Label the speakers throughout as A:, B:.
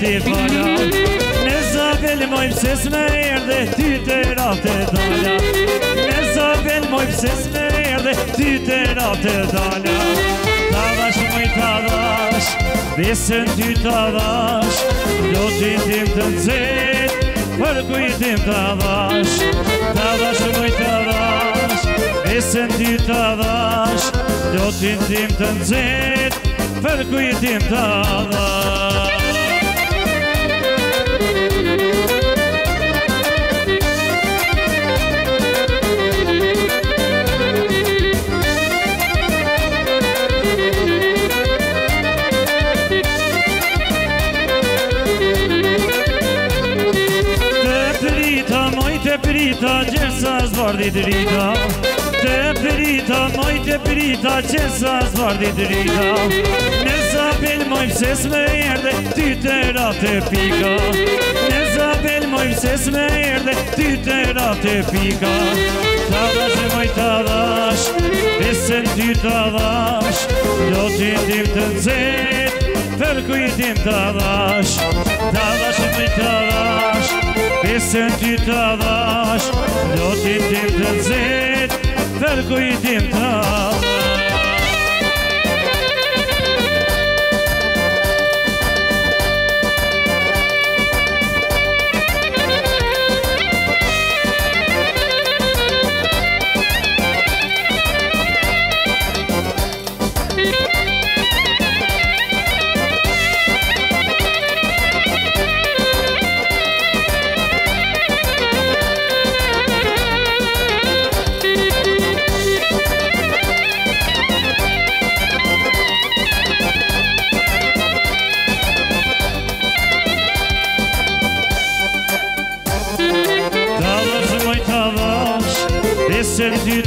A: ti fara Në zabel moj pëses me erde, ty të ratë e dalja Në zabel moj pëses me erde, ty të ratë e dalja Ta dash moj ta dash, besën ty ta Do ti tim të nëzit, për kujtim ta dash Ta dash moj ta dash, besën ty ta Do ti tim të nëzit, për kujtim ta dash pirita që sa zbardi rita Te pirita, moj te pirita që sa zbardi të rita Ne sa pel moj ses me erde, ty të ratë e pika Ne sa pel moj ses me erde, ty të ratë e pika Ta dash e moj ta dash, besen ty ta dash Do të tim të nëzit, për kujtim ta dash Ta dash e moj Nesën ti të dhash Do ti tim të nëzit Për ku tim të dhash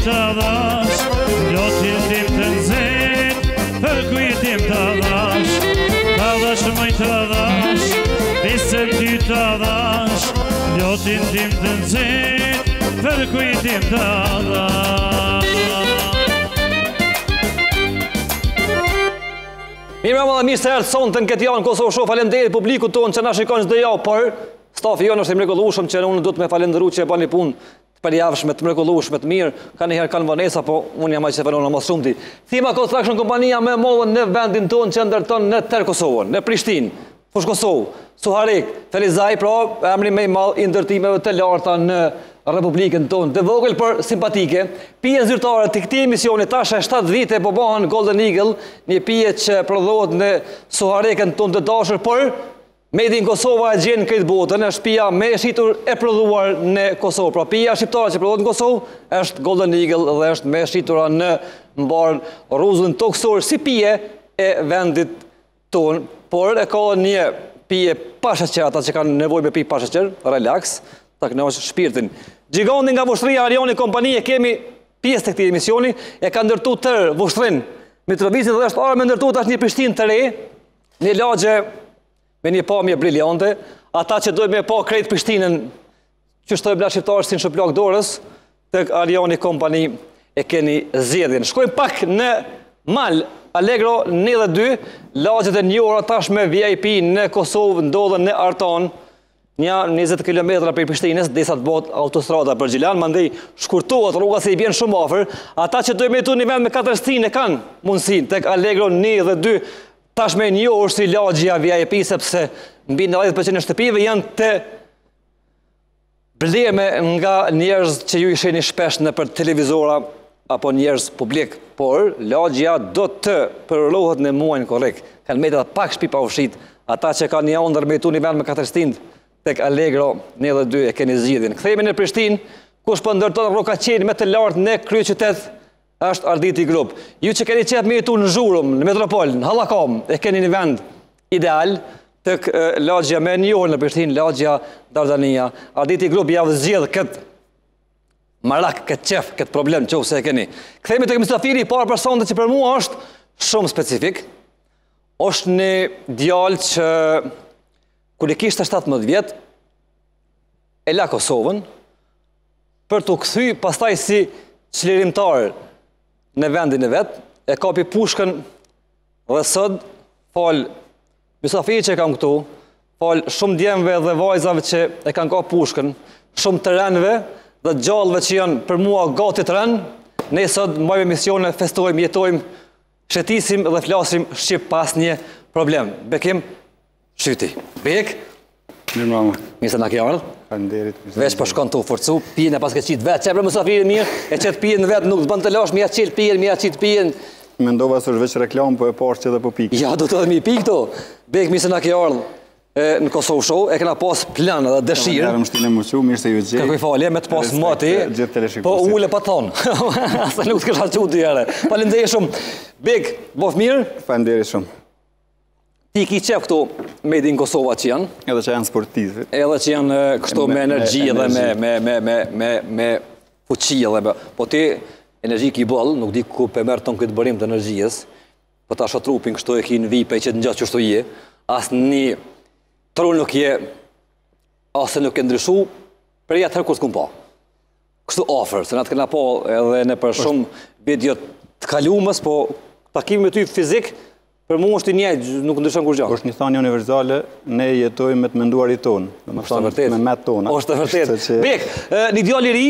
A: të dash jo tim jetim të nëzim Për ku jetim të dash Për të dash Të dash mëj të dash Visëm ty të dash Lot jo të nëzim Për ku jetim të dash
B: Mirë më më dhe Sonë të në këtë janë Kosovë shohë falenderi publiku tonë Që në shikon që dhe ja Për stafi jo është i mregullu shumë Që në unë du të me falenderu që e bani punë për javshme, të mrekullueshme të mirë, ka njëherë kanë vënesa, po unë jam a që se vënonë në mos shumëti. Thima Construction kompania me mollën në vendin tonë që ndërton në tërë Kosovën, në Prishtinë, Fush Kosovë, Suharek, Felizaj, pra emri me i malë i ndërtimeve të larta në Republikën tonë, dhe vogël për simpatike, pije zyrtare të këti emisioni e 7 vite, po bohën Golden Eagle, një pije që prodhohet në Suhareken tonë të dashër, për Medi në Kosova e gjenë këtë botën, është pia me shqitur e prodhuar në Kosovë. Pra pia shqiptara që prodhuar në Kosovë, është Golden Eagle dhe është me shqitur në në barën rruzën si pije e vendit tonë. Por e ka një pije pashës qërë, ata që kanë nevoj me pia pashës relax, ta këna është shpirtin. Gjigondi nga vështëria Arioni Kompanije kemi pjesë të këti emisioni, e ka ndërtu tërë vështërin Mitrovicin dhe është arë me ndërtu të ashtë një pishtin të re, një lagje me një pamje briljante, ata që dojnë me pa krejt pështinën, që shtojnë bla shqiptarës si në shëplak dorës, të Arjani Kompani e keni zjedhin. Shkojnë pak në malë, Allegro 92, lagjët e një ora tash me VIP në Kosovë, ndodhe në Arton, nja 20 km për pështinës, disa të botë autostrada për Gjilan, më shkurtuat rrugës rruga se i bjenë shumë ofër, ata që dojme e tu një vend me 4 stinë e kanë mundësin, tek Allegro 92, tashme një është i lagjia a VIP, sepse në bindë 90% e shtëpive janë të bleme nga njerëz që ju isheni shpesh në për televizora apo njerëz publik, por lagjia do të përrohet në muajnë korek. Kanë të pak shpi pa ufshit, ata që ka një ondër me tu një vend me katërstind, tek Allegro, një dhe dy e keni zgjidhin. Këthejme në Prishtin, kush për po ndërtonë rroka qenë me të lartë në kryë qytetë, është arditi i grup. Ju që keni qenë me tu në Zhurum, në Metropol, në Hallakom, e keni një vend ideal tek lagja më në Prishtin, lagja Dardania. Arditi i grup javë zgjidh kët marak kët çef, kët problem që ose e keni. Kthehemi tek mysafiri i parë person që për mua është shumë specifik. Është një djallë që kur e 17 vjet e la Kosovën për të këthy pastaj si çlirimtar në vendin e vet, e ka pushkën dhe sëd, falë misafi që e kam këtu, falë shumë djemëve dhe vajzave që e kam ka pushkën, shumë të renve dhe gjallëve që janë për mua gati të ren, ne sëd mbajme misione, festojmë, jetojmë, shetisim dhe flasim shqip pas një problem. Bekim, shqyti. Bek, Mirë mamë. Mirë se në kjo ardhë. Falënderit. Vesh për po shkon të uforcu, pijen e paske qitë vetë, qepre mësafirin mirë, e qëtë pijen vetë nuk të bëndë të losh, mi a qilë pijen, mi a qitë pijen. Me ndovë asë është veç reklamë, po e parë që dhe po pikë. Ja, do të dhe mi pikë to. Bekë, mirë se në kjo ardhë. Në Kosovë Show e këna pas
C: planë dhe dëshirë Këtë më shtinë e muqu, mirë se ju gjej Këtë i falje, me të pas mëti Po
B: ule pa thonë Asë nuk të kësha që të shumë Big, bof mirë Falenderi shumë Ti ki qef këto made in Kosova që janë? Edhe që janë sportive. Edhe që janë eh, kështu me energji dhe me fuqi dhe me... Po ti energji ki bëllë, nuk di ku pe mërë tonë këtë bërim të energjijës, po ta shotrupin kështu e ki në vipe që të njëtë qështu i, asë një trull nuk je, asë nuk e ndryshu, për e herë kërës këmë po. Kështu offer, se na të këna po
C: edhe në për shumë video të kalumës, po takimi me ty fizikë, Për mu është i një, nuk ndryshon kur gjatë. është një thani universale, ne jetojmë me të menduar i tonë. Oshtë të vërtet. Me me të tonë. Oshtë të vërtet. Bek, një djali ri,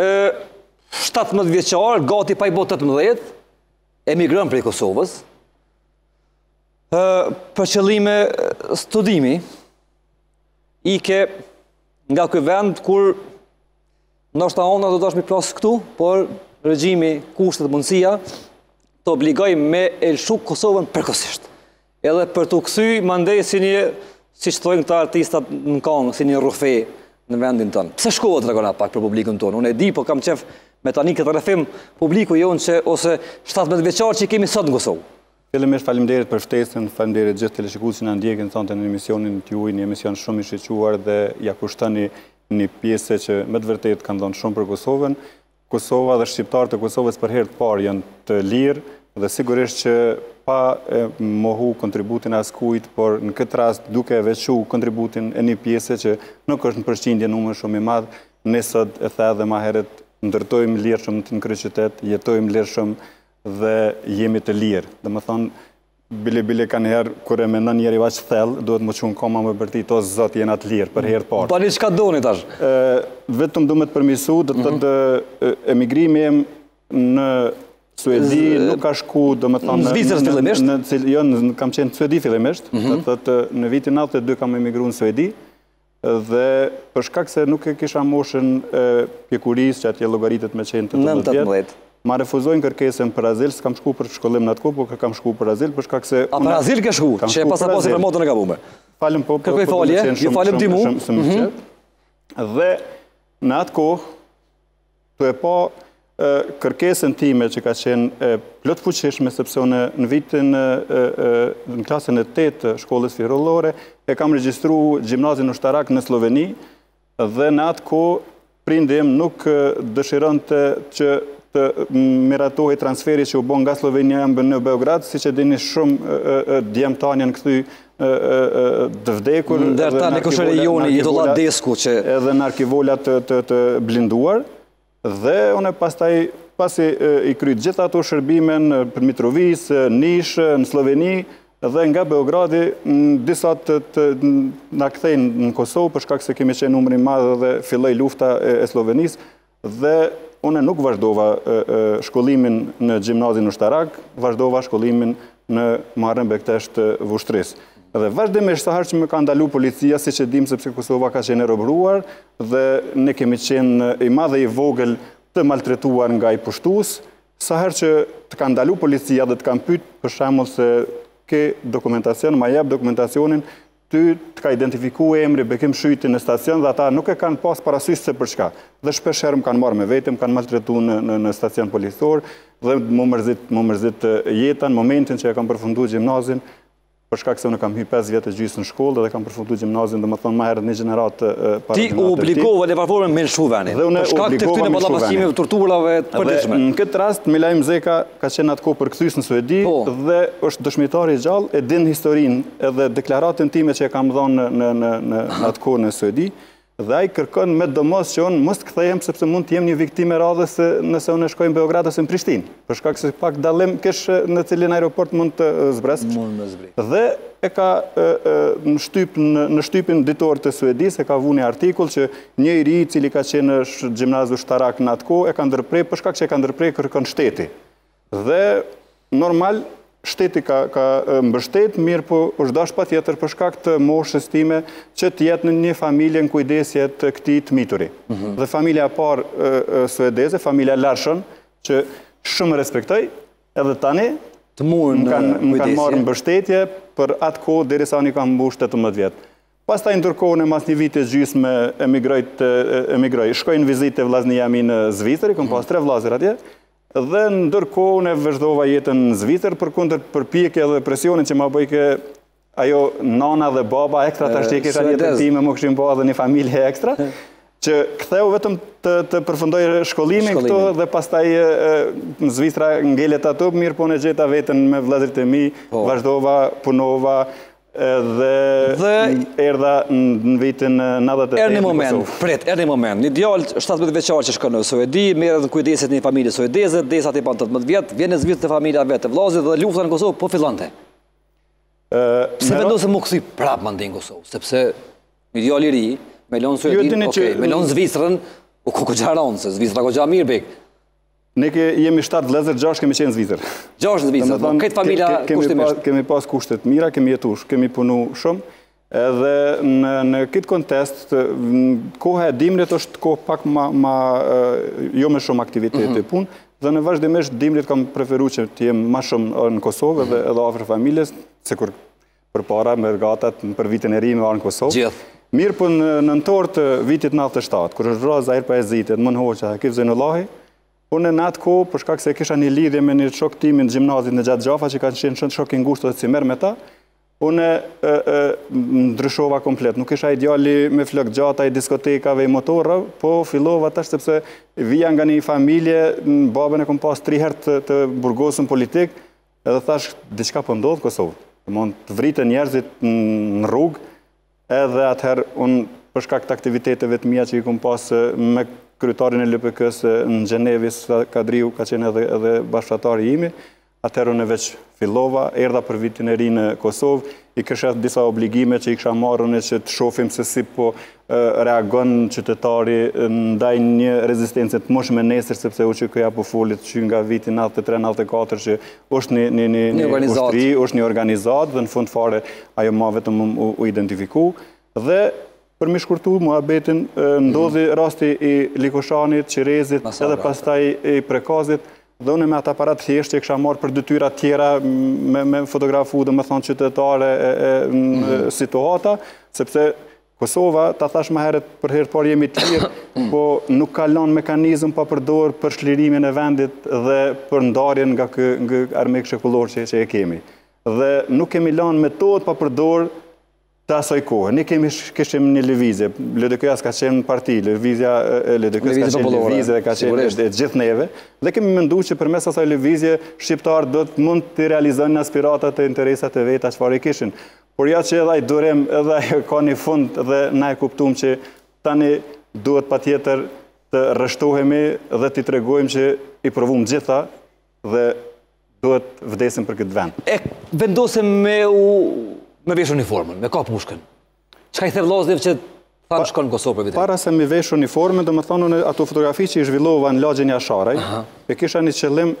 B: 17 vjeqarë, gati pa i botë 18, emigrën për i Kosovës, për qëllime studimi, i ke nga këj vend, kur nështë ta ona do të ashtë mi plasë këtu, por regjimi, kushtet, mundësia, të obligoj me e Kosovën përkosisht. Edhe për të u kësy, më ndejë si një, si që thujnë këta artistat në kongë, si një rufe në vendin tonë. Pse shkohet të pak për publikën tonë? Unë e di, po kam qef
C: me tani këtë rëfim publiku jonë që ose 17 veqarë që i kemi sot në Kosovë. Këllë mërë falimderit për ftesën, falimderit gjithë të le shikusin në ndjekin të në emisionin të juaj, një emision shumë i shqequar dhe ja kushtani një pjese që më të vërtet kanë dhënë shumë për Kosovën. Kosova dhe Shqiptarë të Kosovës për herë të parë janë të lirë dhe sigurisht që pa mohu kontributin askujt, por në këtë rast duke e vequ kontributin e një pjese që nuk është në përshqindje në më shumë i madhë, nësët e the dhe ma herët ndërtojmë lirë shumë të në kërë qytet, jetojmë lirë shumë dhe jemi të lirë. Dhe më thonë... Bile bile ka njerë, kërë e mendan njerë i vaqë thellë, duhet më qënë koma më përti, to zëzat jenë atë lirë për herë parë. Pa një që ka do një tash? Vetëm du me të përmisu, dhe të të emigrimi em në Suedi, nuk ka shku, dhe me thamë... Në Zvizër fillemisht? Jo, kam qenë në Suedi fillemisht, dhe mhm. të në vitin 92 kam emigru në Suedi, dhe përshkak se nuk e kisha moshën pjekuris që atje logaritet me qenë të të të ma refuzojnë kërkesën për azil, s'kam shku për shkollim në atë kohë, po kam shku për azil, për shkak se... A për azil ke shku, që e pasaport se për motën e kabume. Falem po, për po- këtë po- po- falje, ju falem ti mu. Mhm. Dhe në atë kohë, të e po kërkesën time që ka qenë plët fuqishme, sepse unë në vitin në klasën e 8 shkollës firullore, e kam registru gjimnazin në Shtarak në Sloveni, dhe në atë kohë, prindim nuk dëshiron të që të miratohi transferi që u bon nga Slovenia e mbën në Beograd, si që dini shumë djemë tani në këthy të vdekur. Ndër ta në këshërë i i do desku që... Edhe në arkivollat të blinduar, dhe one pas taj, i krytë gjitha ato shërbime në Mitrovis, Nish, në Sloveni, dhe nga Beogradi, disa të nga këthejnë në Kosovë, përshka se kemi qenë numërin madhe dhe filloj lufta e Slovenisë, dhe une nuk vazhdova shkollimin në gjimnazin në Shtarak, vazhdova shkollimin në marën bektesht të vushtris. Dhe vazhdimisht shtë harë që me ka ndalu policia, si që dim se përse Kosova ka qenë robruar, dhe ne kemi qenë i madhe i vogël të maltretuar nga i pushtus, sa herë që të ka ndalu policia dhe të kam pytë për shamu se ke dokumentacion, ma jep dokumentacionin, ty të ka identifiku e emri bekim shyti në stacion dhe ata nuk e kanë pas parasysh se për shka. Dhe shpesherë më kanë marrë me vetë, më kanë maltretu në stacion polisor dhe më mërzit jetan, momentin që e kanë përfundu gjimnazin, përshka këse unë kam hi 5 vjetë e gjysë në shkollë dhe kam përfundu gjimnazin dhe më thonë ma herë një generatë ti obligohë
B: dhe përforën me në shu veni dhe unë obligohë me në shu
C: veni dhe në këtë rast Milaj Mzeka ka qenë atë ko për këthys në Suedi po. dhe është dëshmitari i gjallë e din historin edhe deklaratën time që e kam dhonë në atë ko në Suedi dhe i kërkon me domos që unë mos të kthehem sepse mund të jem një viktimë radhës se nëse unë shkoj në Beograd ose në Prishtinë. Për shkak se pak dallim këshë në cilin aeroport mund të zbresh. Mund Dhe e ka në në, në shtypin ditor të Suedis e ka vënë artikull që një i ri cili ka qenë në gjimnaz ushtarak në atë e ka ndërprer për shkak se e ka ndërprer kërkon shteti. Dhe normal shteti ka mbështet, mirë po është dash pa tjetër përshka këtë moshës time që të jetë në një familje në kujdesjet këti të mituri. Mhm. Dhe familja parë suedeze, familja Larshën, që shumë respektoj, edhe tani, të muën në kujdesje, mbështetje për atë kohë dherës a një kam mbush të të mëtë vjetë. Pas ta ndërkohën e mas një vitë gjysë me emigroj, shkojnë vizit e vlazni jam në Zvizëri, këm mhm. pas tre vlazër atje, dhe në ndërkohë në vëzhdova jetën në zvitër për kunder dhe presionin që ma bëjke ajo nana dhe baba ekstra të ashtje kisha eh, jetën ti me më këshim ba po dhe një familje ekstra eh. që këtheu vetëm të përfundoj shkollimin këto dhe pastaj në eh, Zvistra ngellet ato, mirë po në gjitha vetën me vlazrit e mi, po. vazhdova, punova, dhe, dhe në vitin 98 në Kosovë. Erë një moment,
B: prit, erë një moment. Një djallë, 17 veqarë që shkënë në Suedi, merët në kujdesit një familje suedeze, desat i panë 18 vjetë, vjenë në zvitë të familja vetë të vlazit dhe lufta në Kosovë, po fillante. Pse se më kësi prapë më ndinë Kosovë? Sepse një djallë i ri, me lonë Suedin, okay, me lonë Zvistrën, u kokë gjaronë, se Zvistrën ako gjamirë mirë,
C: Ne ke, jemi 7 vlezër, 6 kemi qenë zvizër. 6 zvizër, po, këtë familja kushtimisht. Kemi pas kushtet mira, kemi jetush, kemi punu shumë. Edhe në, në këtë kontest, koha e dimrit është kohë pak ma, jo me shumë aktivitet mhm. të punë, dhe në vazhdimisht dimrit kam preferu që të jemë ma shumë në Kosovë dhe edhe ofrë familjes, se kur për para me rgatat për vitin e ri me arë në Kosovë. Gjithë. Mirë për po në nëntor të vitit 97, kur është vra zahir për e zitit, më në hoqa, këtë zënë Allahi, Unë në atë kohë, përshka se kisha një lidhje me një shok timin në gjimnazit në gjatë gjafa, që kanë qenë shënë shok i ngushtë dhe cimer me ta, unë ndryshova komplet. Nuk isha ideali me flëk gjata i diskotekave i motorë, po fillova tash sepse vija nga një familje, babën e kom pas tri herë të burgosën politikë, edhe thash, diçka pëndodhë po Kosovë, të mund të vritë njerëzit në rrugë, edhe atëherë unë përshka këtë aktiviteteve të mija që i kom me kryetarin e LPK-s në Gjenevis, Kadriu, ka qenë edhe bashkëtari imi, atërë në veç fillova, erda për vitin e ri në Kosovë, i kështë disa obligime që i kësha marrën e që të shofim se si po reagon qytetari ndaj një rezistencët mosh me nesër, sepse u që këja po folit që nga vitin 93-94 që është një ushtri, është një organizat, dhe në fund fare ajo ma vetëm u identifiku, dhe për me shkurtu mua betin ndodhi mhm. rasti i Likoshanit, Qirezit, edhe pastaj i Prekazit, dhe unë me atë aparat thjesht që e kësha marë për dëtyra tjera me fotografu dhe me thonë qytetare mhm. situata, sepse Kosova, ta thash ma heret për herët par jemi të lirë, po nuk kalon mekanizm pa përdor për shlirimin e vendit dhe për ndarjen nga kërmik shekullor që e kemi. Dhe nuk kemi lan metod pa përdojrë të asoj kohë. Ne kemi këshim një levizje, LDK-a s'ka qenë parti, levizja LDK-a s'ka qenë levizje dhe ka qenë dhe gjithë neve, dhe kemi mëndu që për mes asoj levizje, do dhëtë mund të realizën në aspiratat e interesat e vetë që farë i Por ja që edhe i durem edhe ka një fund dhe na e kuptum që tani duhet pa tjetër të rështohemi dhe të i tregojmë që i provumë gjitha dhe duhet vdesim për këtë vend. E vendosim me u me vesh uniformën, me kap mushkën. Çka i thërë lozdiv që thamë shkon në Kosovë për vitin? Para se me vesh uniformën, dhe më thonu në ato fotografi që i zhvillova në lagjën jasharaj, e kisha një qëllim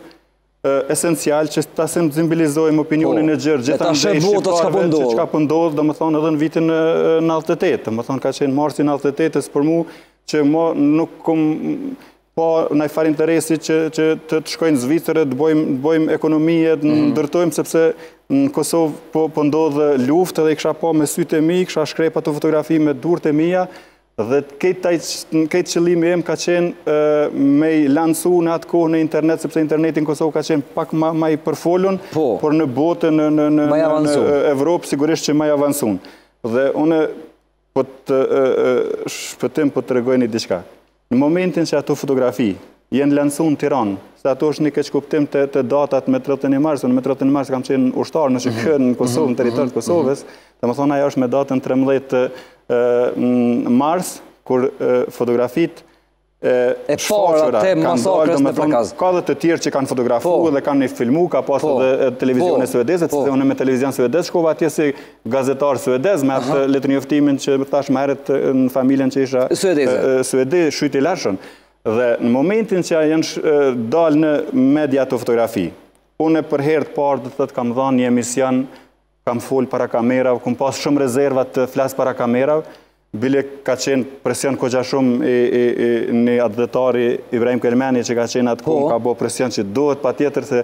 C: esencial që ta se më zimbilizojmë opinionin po, e gjërë gjitha në dhe i shqiparve që ka pëndodhë, dhe më thonë edhe në vitin në altëtetë, dhe më thonë ka qenë marsin në altëtetës për mu që më nuk këmë po në i farin të resi që të shkojnë zvitërë, të bojmë ekonomijet, në mhm. ndërtojmë sepse në Kosovë po, po ndodhë luftë dhe i kësha po me sytë e mi, kësha shkrepa të fotografi me durët e mija, dhe këtë qëllimi em ka qenë me i lansu në atë kohë në internet, sepse internetin Kosovë ka qenë pak ma i përfolun, po. por në botë në Evropë, sigurisht që ma i avansun. Dhe une, për po të shpëtim, për të regojni diqka në momentin që ato fotografi jenë lënësun të Iran, se ato është një keqkuptim të datat me 31 mars, në me 31 mars kam qenë ushtarë në Shqipërën, mhm. në Kosovë, në teritorët mhm. Kosovës, mhm. dhe më thonë ajo është me datën 13 mars, kur fotografitë, e para te masakrës në prakaz. Ka dhe të tjerë që kanë fotografu po. dhe kanë një filmu, ka pasë po. dhe televizion e që po. se une me televizion suedez shkova atje si gazetar suedez, me atë letë njëftimin që thash meret në familjen që isha suedez, shujti lashën. Dhe në momentin që janë dalë në media të fotografi, unë për herë të parë dhe të të kam dhanë një emision, kam full para kamerav, kam pasë shumë rezervat të flasë para kamerav, Bile ka qenë presion kogja shumë në atë dëtari Ibrahim Kelmeni që ka qenë atë kumë po. ka bo presion që duhet pa tjetër se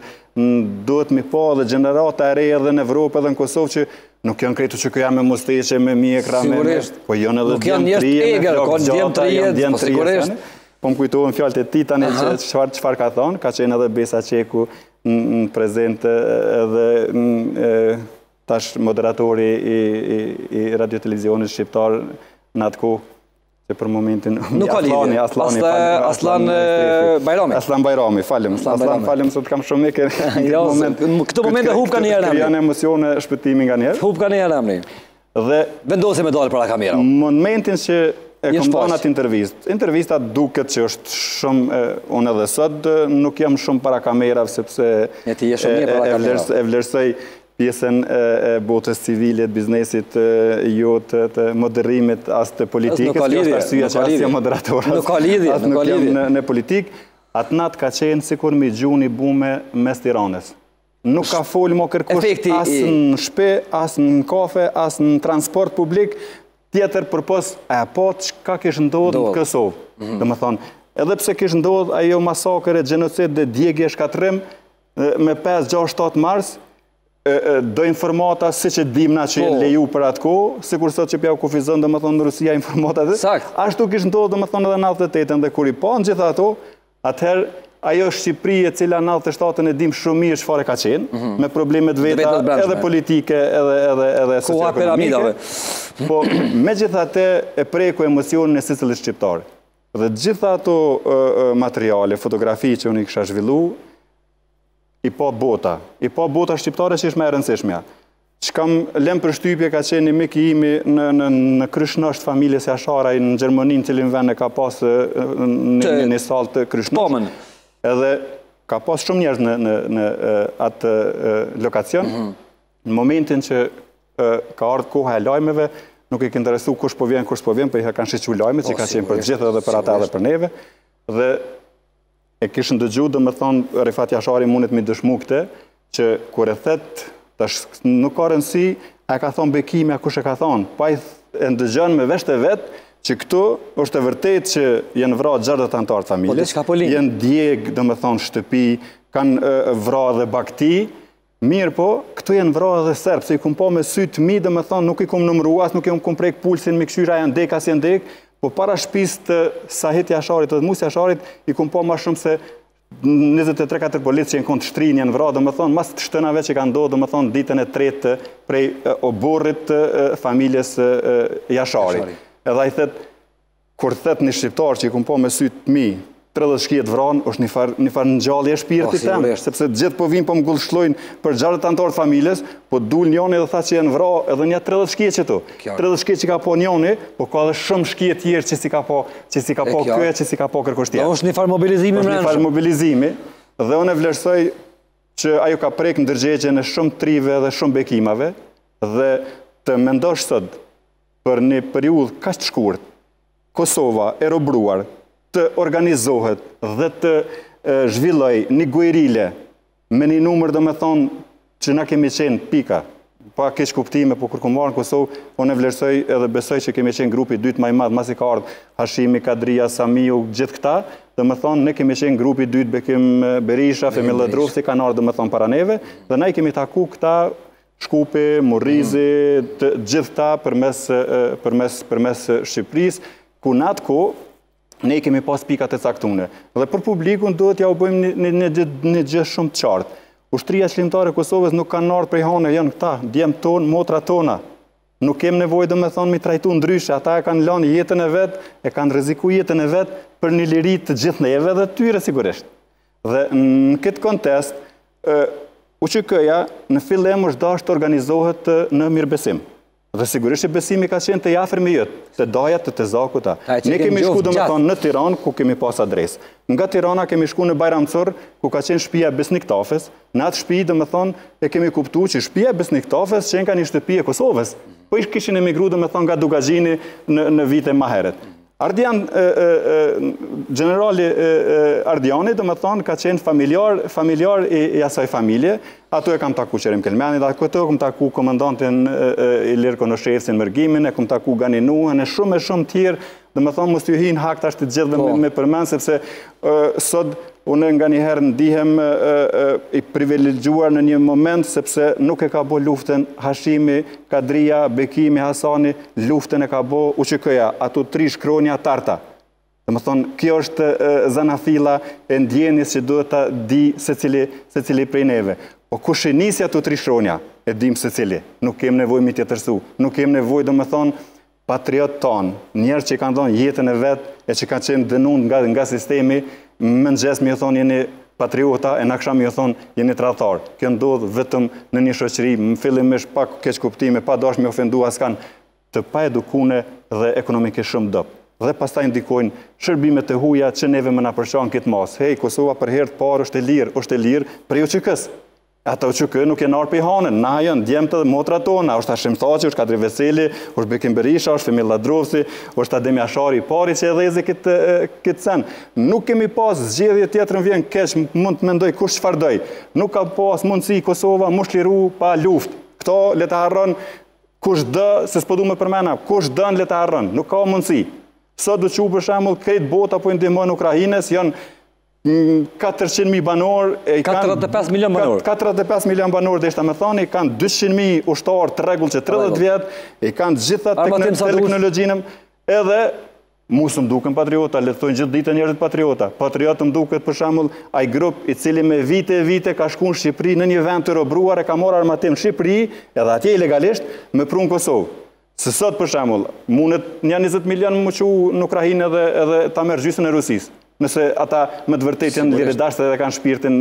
C: duhet mi pa po dhe generata e re edhe në Evropë edhe në Kosovë që nuk janë kretu që këja me musteqe, me mjekra, me Sigurisht. po janë edhe djenë të rije, me flokë gjata, djenë po të rije, po më kujtuhu në fjallë të ti tani që qëfar ka thonë, ka qenë edhe Besa Qeku në prezentë edhe tash moderatori i radio-televizionit shqiptarë, në atë ku që për momentin... Nuk ka lidi, Aslan Bajrami. Aslan Bajrami, falim. Aslan falim, sot kam shumë mikë jo, në këtë moment. Këtë moment e hupë ka një ramri. Këtë janë emosione shpëtimi nga njerë. Hupë ka një ramri. Dhe... Vendosim e dalë për a kamera. Në momentin që e kom banë atë intervjist. Intervjista duket që është shumë... Unë edhe sëtë nuk jam shumë para kamerave, sepse... E ti E vlerësej pjesën e botës civile, të biznesit, jo të moderimit, asë të politikës, asë të arsia që asë jë moderatorës, asë nuk jam në politikë, atë natë ka qenë si kur mi gjuni bume mes tiranës. Nuk ka folë më kërkush asë në shpe, asë në kafe, asë në transport publik, tjetër për posë, e po, qëka kishë ndodhë në Kësovë? Mhm. Dhe më thonë, edhe pse kishë ndodhë ajo masakër e gjenocit dhe djegje shkatrim, me 5-6-7 marsë, do informata si që dimna që po. leju për atë ko, si kur sot që pja u kufizën dhe më thonë në Rusia informata dhe, ashtu kishë ndodhë dhe më thonë edhe naltë të tëtën dhe kur i pa në gjitha ato, atëherë ajo e cila naltë të shtatën e dimë shumë i është fare ka qenë, mhm. me problemet veta edhe politike edhe ekonomike. po me gjitha te e preku emosionën e sisële shqiptarë. Dhe gjitha ato materiale, fotografi që unë i kësha zhvillu, i pa po bota, i pa po bota shqiptare që ishme e rëndësishmja. Që kam lem për shtypje ka qenë me miki imi në kryshnësht familjes jasharaj në Gjermonin, në cilin vend e ka pasë një salë të kryshnësht. Pomen. Edhe ka pasë shumë njerës në atë lokacion. Mhm. Në momentin që ka ardhë koha e lajmeve, nuk i kënë kush po vjen, kush po vjen, për po i ka kanë shqyqu lajme, që ka qenë për gjithë dhe për ata dhe për neve. Dhe e kishën dëgju, dhe më thonë, Rifat Jashari mundet mi dëshmu këte, që kur e thet, nuk ka rënsi, a ka thonë bekime, a kush e ka thonë, pa e ndëgjën me vesht e vetë, që këtu është e vërtet që jenë vra gjërdët antarë të familjës, po, jenë djegë, dhe më thonë, shtëpi, kanë vra dhe bakti, mirë po, këtu jenë vra dhe sërpë, se i kumë po me sytë mi, dhe më thonë, nuk i kumë nëmruas, nuk i kumë prejkë pulsin, më këshyra janë dekë, as janë po para shpis të sahit i asharit, të musi asharit, i kumpo ma shumë se 23-4 polit që jenë kontë shtrinë, jenë vra, dhe më thonë, mas të shtënave që ka ndohë, dhe më thonë, ditën e tretë prej eh, oborit të eh, familjes i eh, asharit. Edhe i thetë, kur thetë një shqiptar që i kumpo me sytë mi, të dëshkjet vranë, është një farë në gjalli e shpirti po, temë, sepse gjithë po vinë po më gullëshlojnë për gjarët antarët familjes, po dulë njoni dhe tha që janë vranë edhe një të dëshkjet që tu. Të dëshkjet që ka po njoni, po ka dhe shumë shkjet tjerë që si ka po, po kjoja, që si ka po kërkushtja. Dhe është një farë mobilizimi më rrënë. Dhe është një farë mobilizimi, dhe unë e vlerësoj që ajo ka prek në dërgjegje në shumë trive dhe shumë bekimave, dhe të mendosh sot për një periud kashtë shkurt, Kosova, erobruar, të organizohet dhe të zhvilloj një guerile me një numër dhe me thonë që na kemi qenë pika, pa kesh kuptime, po kërku marë në Kosovë, po vlerësoj edhe besoj që kemi qenë grupi dytë maj madhë, mas i ka ardhë Hashimi, Kadria, Samiu, gjithë këta, dhe me thonë, ne kemi qenë grupi dytë, bekim Berisha, Femi dhe Drufti, ka në ardhë dhe me thonë Paraneve, dhe na i kemi taku këta Shkupi, Morizi, mm. gjithë këta përmes Shqipëris, ku natë ku ne kemi pas pikat e caktune. Dhe për publikun duhet ja u bëjmë një gjë shumë të qartë. Ushtria e Kosovës nuk kanë nartë prej hane, janë këta, djemë tonë, motra tona. Nuk kemë nevojë dhe me thonë mi trajtu ndryshe, ata e kanë lanë jetën e vetë, e kanë reziku jetën e vetë për një lirit të gjithë nejeve dhe tyre sigurisht. Dhe në këtë kontest, u këja në fillem është dashtë organizohet në mirëbesimë. Dhe sigurisht që besimi ka qenë të jafër me jëtë, të dajat të të zakuta. Ne kemi shku dhe më tonë në Tiran, ku kemi pas adres. Nga Tirana kemi shku në Bajramcur, ku ka qenë shpia Besnik Tafes. Në atë shpia dhe më tonë, e kemi kuptu që shpia Besnik Tafes qenë ka një shtëpia Kosovës. Po ishë kishin emigru dhe më tonë nga Dugazhini në vite maheret. Ardian, generali Ardiani, dhe me thonë, ka qenë familjar, familjar i asaj familje, ato e kam taku Qerim Kelmeni, dhe ato e kam taku komendantin i lirë konoshefësin mërgimin, e kam taku Nuhën, e shumë e shumë tjirë, dhe me thonë, mështu hi në hak të të gjithë dhe po. me përmenë, sepse sot unë nga njëherë ndihem i privilegjuar në një moment, sepse nuk e ka bo luften Hashimi, Kadria, Bekimi, Hasani, luften e ka bo u qikëja, ato tri shkronja tarta. Dhe më thonë, kjo është zanathila e ndjenis që duhet të di se cili prej neve. Po kush shë nisja ato tri shkronja, e dim se cili, nuk kem nevoj mi të tërsu, nuk kem nevoj dhe më thonë, patriot tonë, njerë që i kanë dhonë jetën e vetë, e që kanë qenë dënund nga sistemi, më në gjesë më jë thonë jeni patriota, e në kësha më jë thonë jeni tradhtar. Kjo ndodh vetëm në një shëqëri, më fillimisht pak keqë kuptime, pa dashë më ofendua, s'kanë të pa edukune dhe ekonomike shumë dëpë. Dhe pas ta indikojnë e të huja, që neve më në përshon këtë masë. Hej, Kosova për të parë, është e lirë, është e lirë, për jo që kësë. Ato që kë nuk e nërë për i hanën, na janë, djemë dhe motra tona, është Ashim Thaci, është Kadri Veseli, është Bekim Berisha, është Femil Ladrovsi, është Ademi Ashari i pari që e dhezi këtë, këtë sen. Nuk kemi pas zgjedhje tjetër në vjenë kesh mund të mendoj kush që fardoj. Nuk ka pas mundësi Kosova më shliru pa luft. Këto le të harron kush dë, se së përdu me përmena, kush dënë le të harron, nuk ka mundësi. Sot do që për shembull krejt bot apo indimon Ukrainës, janë 400.000 banor 45 milion banor 45 milion banor dhe ishte me thoni kanë 200.000 ushtar të regull që 30 vjet i kanë gjitha teknologjinëm edhe musë më duke në patriota lethojnë gjithë ditë njërët patriota patriotë më duke të përshamull aj grup i cili me vite e vite ka shkun Shqipëri në një vend të robruar e ka mor armatim Shqipëri edhe atje ilegalisht me prunë Kosovë së sot përshamull mundet një 20 milion më që nuk rahin edhe ta merë gjysën e Rusisë nëse ata më të janë liridashtë dhe kanë shpirtin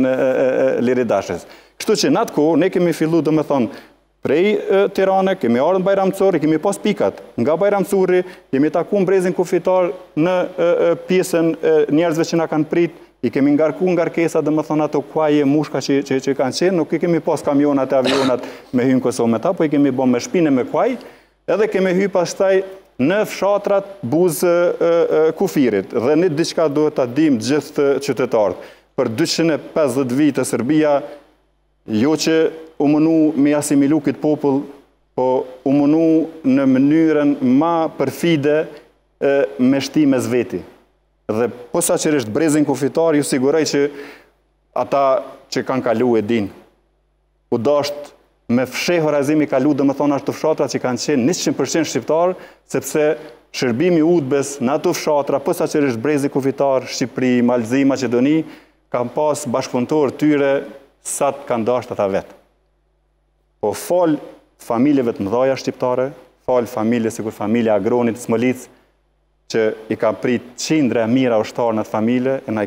C: liridashtës. Kështu që në atë ku, ne kemi fillu dhe me thonë, prej tirane, kemi arën në bajramësori, kemi pas pikat nga bajramësori, kemi taku në brezin kufitar në pjesën njerëzve që nga kanë prit, i kemi ngarku nga rkesa dhe më thonë ato kuaj e mushka që kanë qenë, nuk i kemi pas kamionat e avionat me hynë Kosovë me ta, po i kemi bën me shpine me kuaj, edhe kemi hy pas shtaj, në fshatrat buzë kufirit dhe një diqka duhet ta dimë gjithë qytetarët. Për 250 vitë e Serbia, jo që u mënu me asimilu këtë popull, po u mënu në mënyrën ma përfide me me zveti. Dhe posa qërështë brezin kufitar, ju siguraj që ata që kanë kalu e dinë. U dashtë me fshehë razimi ka lutë dhe më thonë ashtë të fshatra që kanë qenë 100% shqiptarë, sepse shërbimi udbes në ato fshatra, përsa që rështë brezi kufitarë, Shqipri, Malzi, Macedoni, kanë pasë bashkëpunëtorë tyre sa të kanë dashtë të ta vetë. Po falë familjeve të mëdhaja shqiptare, falë familje, si kur familje agronit, smëlic, që i kanë pritë qindre mira ushtarë në të familje, e na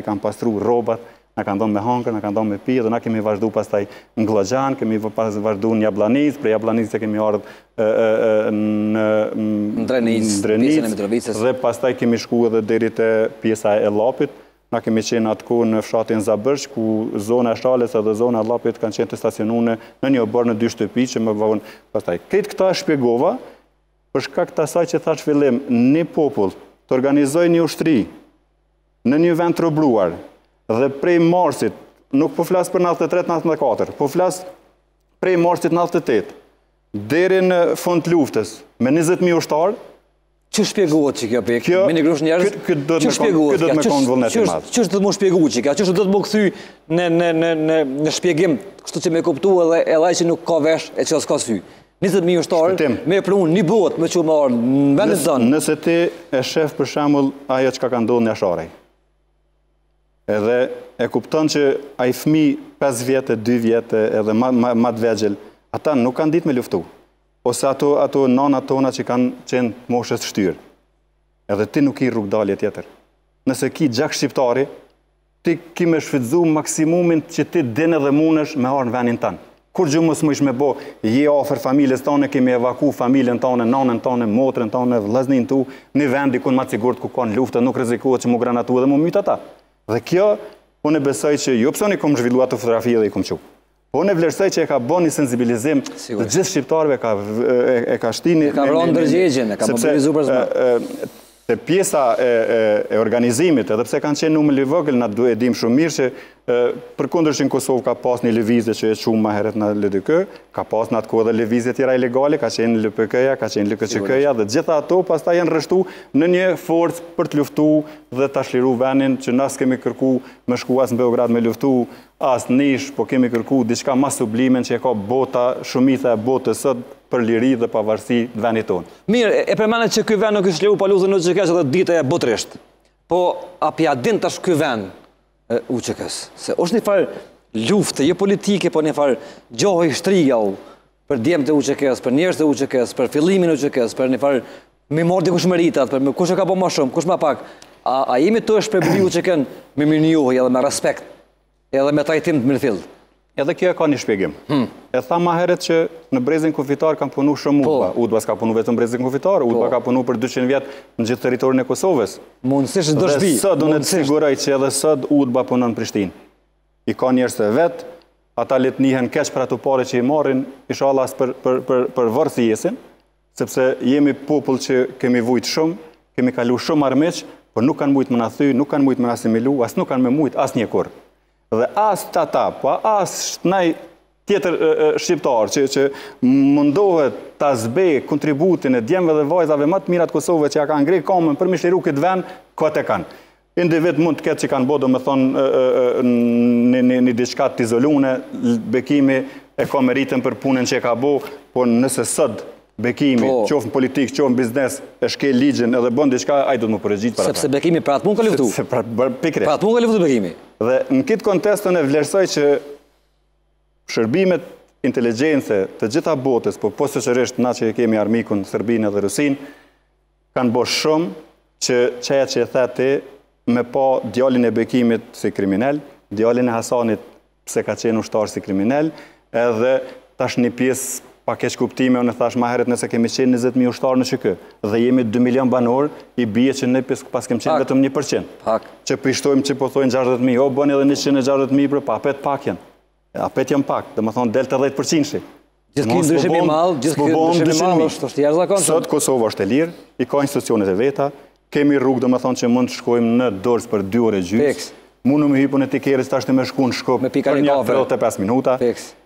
C: i kanë pasru robatë, Në kanë donë me hongër, në kanë donë me pijë, dhe na kemi vazhdu pas taj në Glëgjan, kemi vazhdu një Ablaniz, prej Ablaniz të kemi ardhë në Drenic, dhe pas taj kemi shku edhe deri të pjesa e Lapit. na kemi qenë atëku në fshatin Zabërsh, ku zona Shales edhe zona Lapit kanë qenë të stacionune në një obor në dy shtëpi që më bëvën pas taj. Këtë këta shpjegova, përshka këta saj që thash fillim, një popull të organizoj një ushtri në një vend të dhe prej marsit, nuk po flasë për 93-94, po flasë prej marsit 98, deri në fund të luftës, me 20.000 ushtarë, që shpjeguat që kjo pek, me një grush njerës, që shpjeguat që kjo pek, që shpjeguat që kjo pek,
B: që shpjeguat që që shpjeguat që që shpjeguat që në shpjegim, kështu që me kuptu edhe e laj që nuk ka vesh e që
C: s'ka sy. 20.000 ushtarë, me prunë një botë me që marë në vendit zënë. Nëse ti e shef për shemull ajo që ka ka ndonë një edhe e kupton që a i fmi 5 vjetë, 2 vjetë, edhe ma të vegjel, ata nuk kanë ditë me luftu, ose ato nana tona që kanë qenë moshës shtyrë, edhe ti nuk i rrug dalje tjetër. Nëse ki gjak shqiptari, ti ki me shfitzu maksimumin që ti dine dhe munësh me arë në venin tanë. Kur gjumës më ishme bo, je ofër familjes tane, kemi evaku familjen tane, nanën tane, motrën tane, vlëznin tu, një vendi kun ma cigurët ku kanë luftë, nuk rizikohet që mu granatu edhe mu mytë ata. Dhe kjo, unë e besoj që ju pësoni kom zhvillua të fotografi dhe i kom qukë. Po unë e vlerësaj që e ka bo një sensibilizim dhe gjithë shqiptarve e ka shtini... E ka vronë dërgjegjen, e ka mobilizu për zmarë. Se pjesa e organizimit, edhe pse kanë qenë numëli vogël, na duhet dim shumë mirë që për kundër që në Kosovë ka pas një levizje që e shumë maheret në LDK, ka pas në atë kohë dhe levizje tjera ilegale, ka qenë LPK-ja, ka qenë LKCK-ja, dhe gjitha ato, pas ta jenë rështu në një forcë për të luftu dhe të ashliru venin që në kemi kërku me shku asë në Beograd me luftu, asë nishë, po kemi kërku diçka ma sublimen që e ka bota, shumitha e botë sëtë, për liri dhe pavarësi të venit tonë.
B: Mirë, e përmanet që këj venë nuk është liru, pa në që kështë dite e botërështë. Po, apja din të shkyven, uqekës. Se është një farë luftë, jo politike, po një farë gjohë i shtrija u për djemë të uqekës, për njerës të uqekës, për filimin uqekës, për një farë me mordi kush më rritat, për kush e ka po ma shumë, kush ma pak. A jemi të është për bëri uqekën me mirë njohë, edhe me respekt,
C: edhe me tajtim të mirë fillë. Edhe kjo e ka një shpjegim. Hmm. E tha ma heret që në brezin kufitar kanë punu shumë po. udba. Udba s'ka punu vetë në brezin kufitar, po. udba ka punu për 200 vjetë në gjithë teritorin e Kosovës.
B: Mënësish në dëshbi. Dhe sëdë unë
C: e të siguraj që edhe sëdë udba punu në Prishtin. I ka njërës të vetë, ata letë njëhen keqë për ato pare që i marrin isha alas për vërthi jesin, sepse jemi popull që kemi vujtë shumë, kemi kalu shumë armeq, por nuk kanë mujtë më në thy, nuk kanë mujtë më në asimilu, as nuk kanë me mujtë, as një kur. Dhe as tata, po as shtë tjetër shqiptarë që që mundohet ta zbe kontributin e djemve dhe vajzave më të mira të Kosovës që ja kanë ngrirë kamën për mishëri këtë vend ku atë kanë. Individ mund të ketë që kanë bodu më thonë, në në diçka të izolune, bekimi e ka meritën për punën që ka bëu, por nëse sëdë bekimi, po, qofën politikë, qofën biznes, e shke ligjën edhe bëndë i shka, ajdo të më përregjitë para ta. Sepse bekimi pra të mund ka lëftu. Sepse pra, mund ka lëftu bekimi. Dhe në kitë kontestën e vlerësoj që shërbimet inteligencë të gjitha botës, po posë të qëreshtë na që kemi armikun Serbinë dhe Rusin, kanë bo shumë që qëja që e thati me po djallin e bekimit si kriminell, djallin e Hasanit se ka qenë ushtarë si kriminell, edhe tash një pjesë pa keç kuptime, unë e thash ma heret nëse kemi qenë 20.000 ushtarë në qëkë, dhe jemi 2 milion banorë i bje që në pjesë pas kemi qenë vetëm 1%, që pishtojmë po që po thojnë 60.000, o bënë edhe 160.000 për papet pakjenë apet jam pak, dhe më thonë delta 10% Gjithë ki ndryshemi malë, gjithë ki ndryshemi malë, është jashtë dhe Sot, Kosovë është e lirë, i ka institucionet e veta Kemi rrugë dhe më thonë që mund të shkojmë në dorës për 2 ore gjysë mundu me hypo në tikerës të ashtë me shku në shkup për një 35 minuta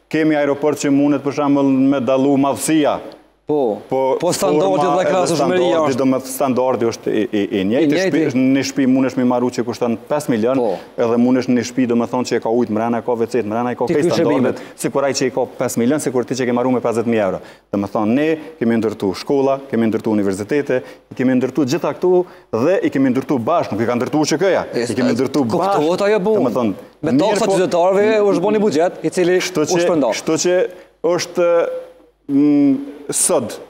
C: Kemi aeroport që mundet për shambull me dalu madhësia Po, po, po standardi dhe ka të shmëri është. Dhe me standardi është i njëti. Në shpi mund është mi maru që kushtën 5 milion, po. edhe mund është në shpi dhe me thonë që e ka ujtë mërena, e ka vecet mërena, e ka kej standardet, si kuraj që i ka 5 milion, si kur ti që ke maru me 50.000 euro. Dhe me thonë, ne kemi ndërtu shkolla, kemi ndërtu universitete, i kemi ndërtu gjitha këtu, dhe i kemi ndërtu bashkë, nuk i ka ndërtu që këja, i kemi nd jo Me tokësat po- qytetarëve është bo një i cili u shpëndohë. Shtë që është sëtë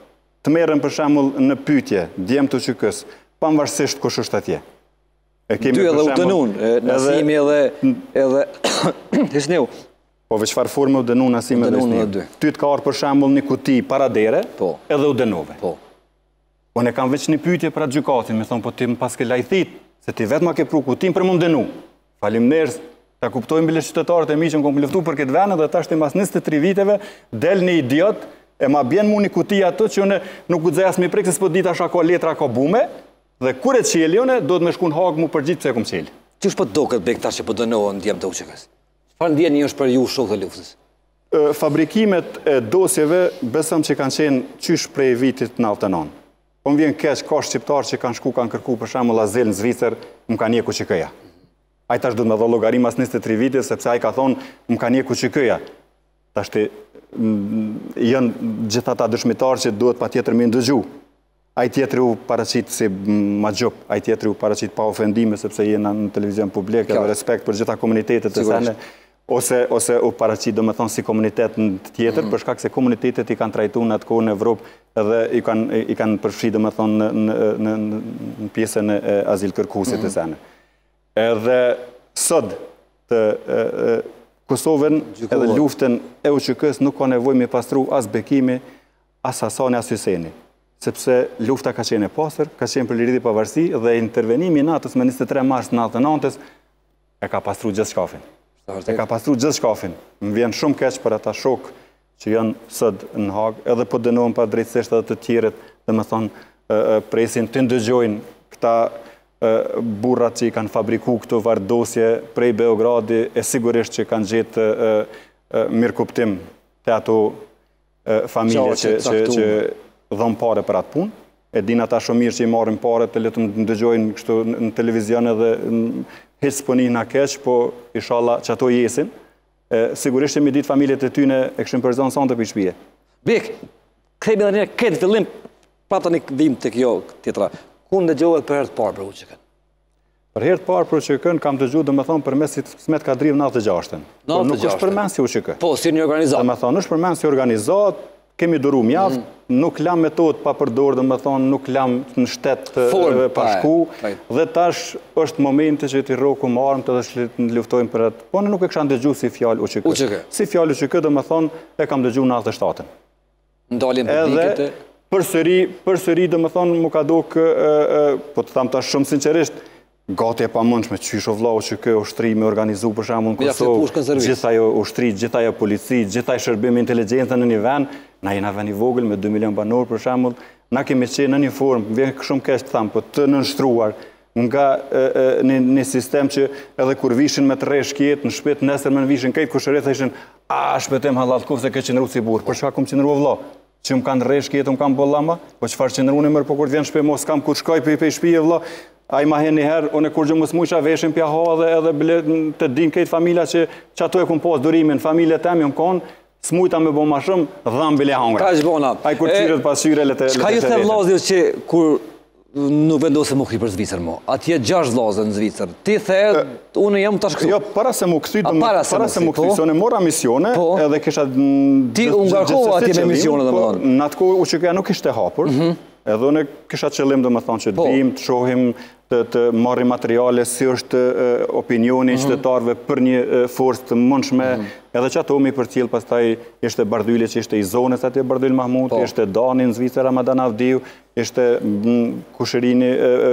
C: të merën për shamull në pytje, djemë të që kësë, kush është atje. Ty edhe u dënun, nësimi edhe... Edhe... Hisniu. Po, veç formë u dënun, nësimi edhe hisniu. Ty të ka orë për shamull një kuti paradere, po. edhe u dënove. Po. Po, ne kam veç një pytje për atë gjukatin, me thonë, po ti më paske lajthit, se ti vetë ma ke pru kutim për më më dënu. Falim nërës, ta kuptojmë bile qytetarët e mi që në kompliftu për këtë venë, dhe ta shtë i mas 23 viteve, del një idiot, E ma bjen mu një kutija të që në nuk u dzeja s'mi prekë se s'po dita ako letra ako bume, dhe kure që jeli une, do të me shku hagë mu për gjithë pëse kumë qeli. Po që është për do këtë bek ta që për dënohë në të uqekës? Farë në djenë një është për ju shokë dhe luftës? Fabrikimet e dosjeve besëm që kanë qenë qysh prej vitit në altë nënë. Po më vjen kesh ka shqiptarë që kanë shku, kanë kërku për shamë në Zvicër, kanë me 23 sepse ka thonë kanë janë gjitha ta dëshmitarë që duhet pa tjetër me ndëgju. A i tjetëri u parasit si ma gjop, a i tjetëri u parasit pa ofendime, sepse jena në televizion publik edhe respekt për gjitha komunitetet të sene, ose u parasit do me thonë si komunitet në tjetër, mm. përshkak se komunitetet i kanë trajtu në atë kohë në Evropë edhe i kanë përfri do me thonë në pjesën e azil kërkusit të mm. sene. Edhe sëdë, Kosovën edhe luften e UQK-s nuk ka nevoj me pastru as Bekimi, as Hasani, as Hyseni. Sepse lufta ka qenë e pasër, ka qenë për liridhi pavarësi dhe intervenimi natës me 23 mars në 99-ës e ka pastru gjithë shkafin. E ka pastru gjithë shkafin. Më vjenë shumë keqë për ata shokë që janë sëdë në hagë edhe po dënohen pa drejtësisht edhe të tjiret dhe më thonë presin të ndëgjojnë këta burrat që i kanë fabriku këto vardosje prej Beogradi e sigurisht që kanë gjithë mirë kuptim të ato familje që dhëmë pare për atë punë. E din ata shumë mirë që i marim pare të letëm të ndëgjojnë kështu në televizion edhe në hisë për një në keqë, po ishala po që ato jesin. Sigurisht që mi ditë familjet e ty në e këshën për zonë të për i shpije. Bikë, krejme dhe një këtë vëllim, pata një këdhim të kjo tjetra. Ku dhe gjohet për herët parë për UQK-në? Për herët parë për UQK-në kam të gjohet dhe me thonë për mesit smet ka drivë 96-në. 96-në? Nuk është përmen si uqk Po, si një organizatë. Dhe me thonë, është përmen si organizatë, kemi dëru mjaftë, mm. nuk lam me totë pa përdorë dhe më thonë, nuk lam në shtetë pashku, po, po. dhe tash është momenti që ti roku më armë të dhe shlitë në luftojmë për atë. Po, në nuk e kësha në dëgju si fjallë UQK. Si fjallë UQK dhe thonë, e kam dëgju në 97 Ndalim publikët për sëri, për sëri dhe më thonë më ka do kë, po të thamë ta shumë sincerisht, gati e pa mëndshme, që isho vlau që kë ushtri me organizu për shamu në Kosovë, gjitha jo gjithaj gjitha polici, gjitha i shërbim e inteligencën në një ven, na jena ven i vogël me 2 milion banor për shamu, na kemi qenë në një formë, vjen shumë kështë, të po të nënshtruar, nga një sistem që edhe kur vishin me të resh në shpet, nesër me në vishin, kajtë kushëre, thë ishin, a, shpetem halalkov se këtë qenëru si burë, për shka kumë qenëru o vlo, që më kanë rrejsh jetë më kanë bollama, po që farë që në runi mërë, po kur të vjenë shpe, mos kam ku shkoj për i për i shpije, vlo, a i ma hen një herë, o në kur gjëmës mujqa, veshën pja ha dhe edhe të din këjtë familja që që ato e kumë posë durimin, familje të emi më konë, smujta me bo ma shumë, dhamë bile hangra. Ka që bonat. A i kur qyret pasyre le të të të the të
B: që kur Nuk vendosë më
C: këtë për Zvicër mo.
B: A tje gjasht vlazën në Zvicër. Ti the, unë jam të shkëtu. Jo, para se më këtë, para se më këtë,
C: unë e mora misione, po? edhe kësha... Ti unë nga kohë atje me misione po, dhe më dhonë. Në atë kohë u që këja nuk ishte hapur, mhm. edhe unë e kësha qëllim dhe më thonë që po. dhim, të shohim, të marri materiale, si është opinioni mhm. qëtëtarve për një forës të mënshme, mhm. edhe që ato për cilë pas taj ishte bardhyli që ishte i zonës ati e bardhyli Mahmut, po. ishte Dani në Zvita Ramadan Avdiu, ishte kushërini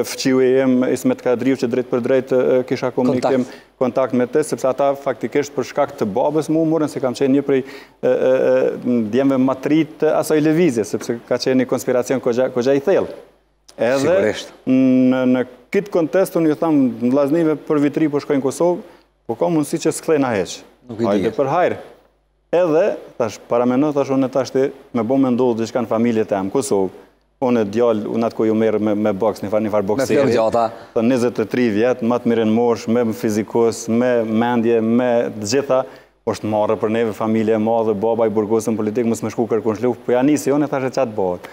C: fëqiu e jem, ishme të kadriu që drejt për drejt kisha komunikim kontakt me të, sepse ata faktikisht për shkakt të babës mu mërën, se kam qenë një prej djemëve matrit asaj levizje, sepse ka qenë një konspiracion kogja i thellë. Edhe në kitë kontest, unë ju thamë, në laznive për vitri për po shkojnë Kosovë, po ka mundësi që s'klej në heqë. Hajde për hajrë. Edhe, thash, paramenot, thash, unë e tashti me bo me ndodhë diçka në familje të Kosovë, unë e djallë, unë atë ku ju merë me boks, një farë një farë boksirë. Me gjata. Thë 23 vjetë, më të mirën mosh, me fizikus, me mendje, me gjitha, është marë për neve, familje e madhe, baba i burgosën politikë, mësë me shku kërkun shluf, po janisi, unë e thashe qatë botë.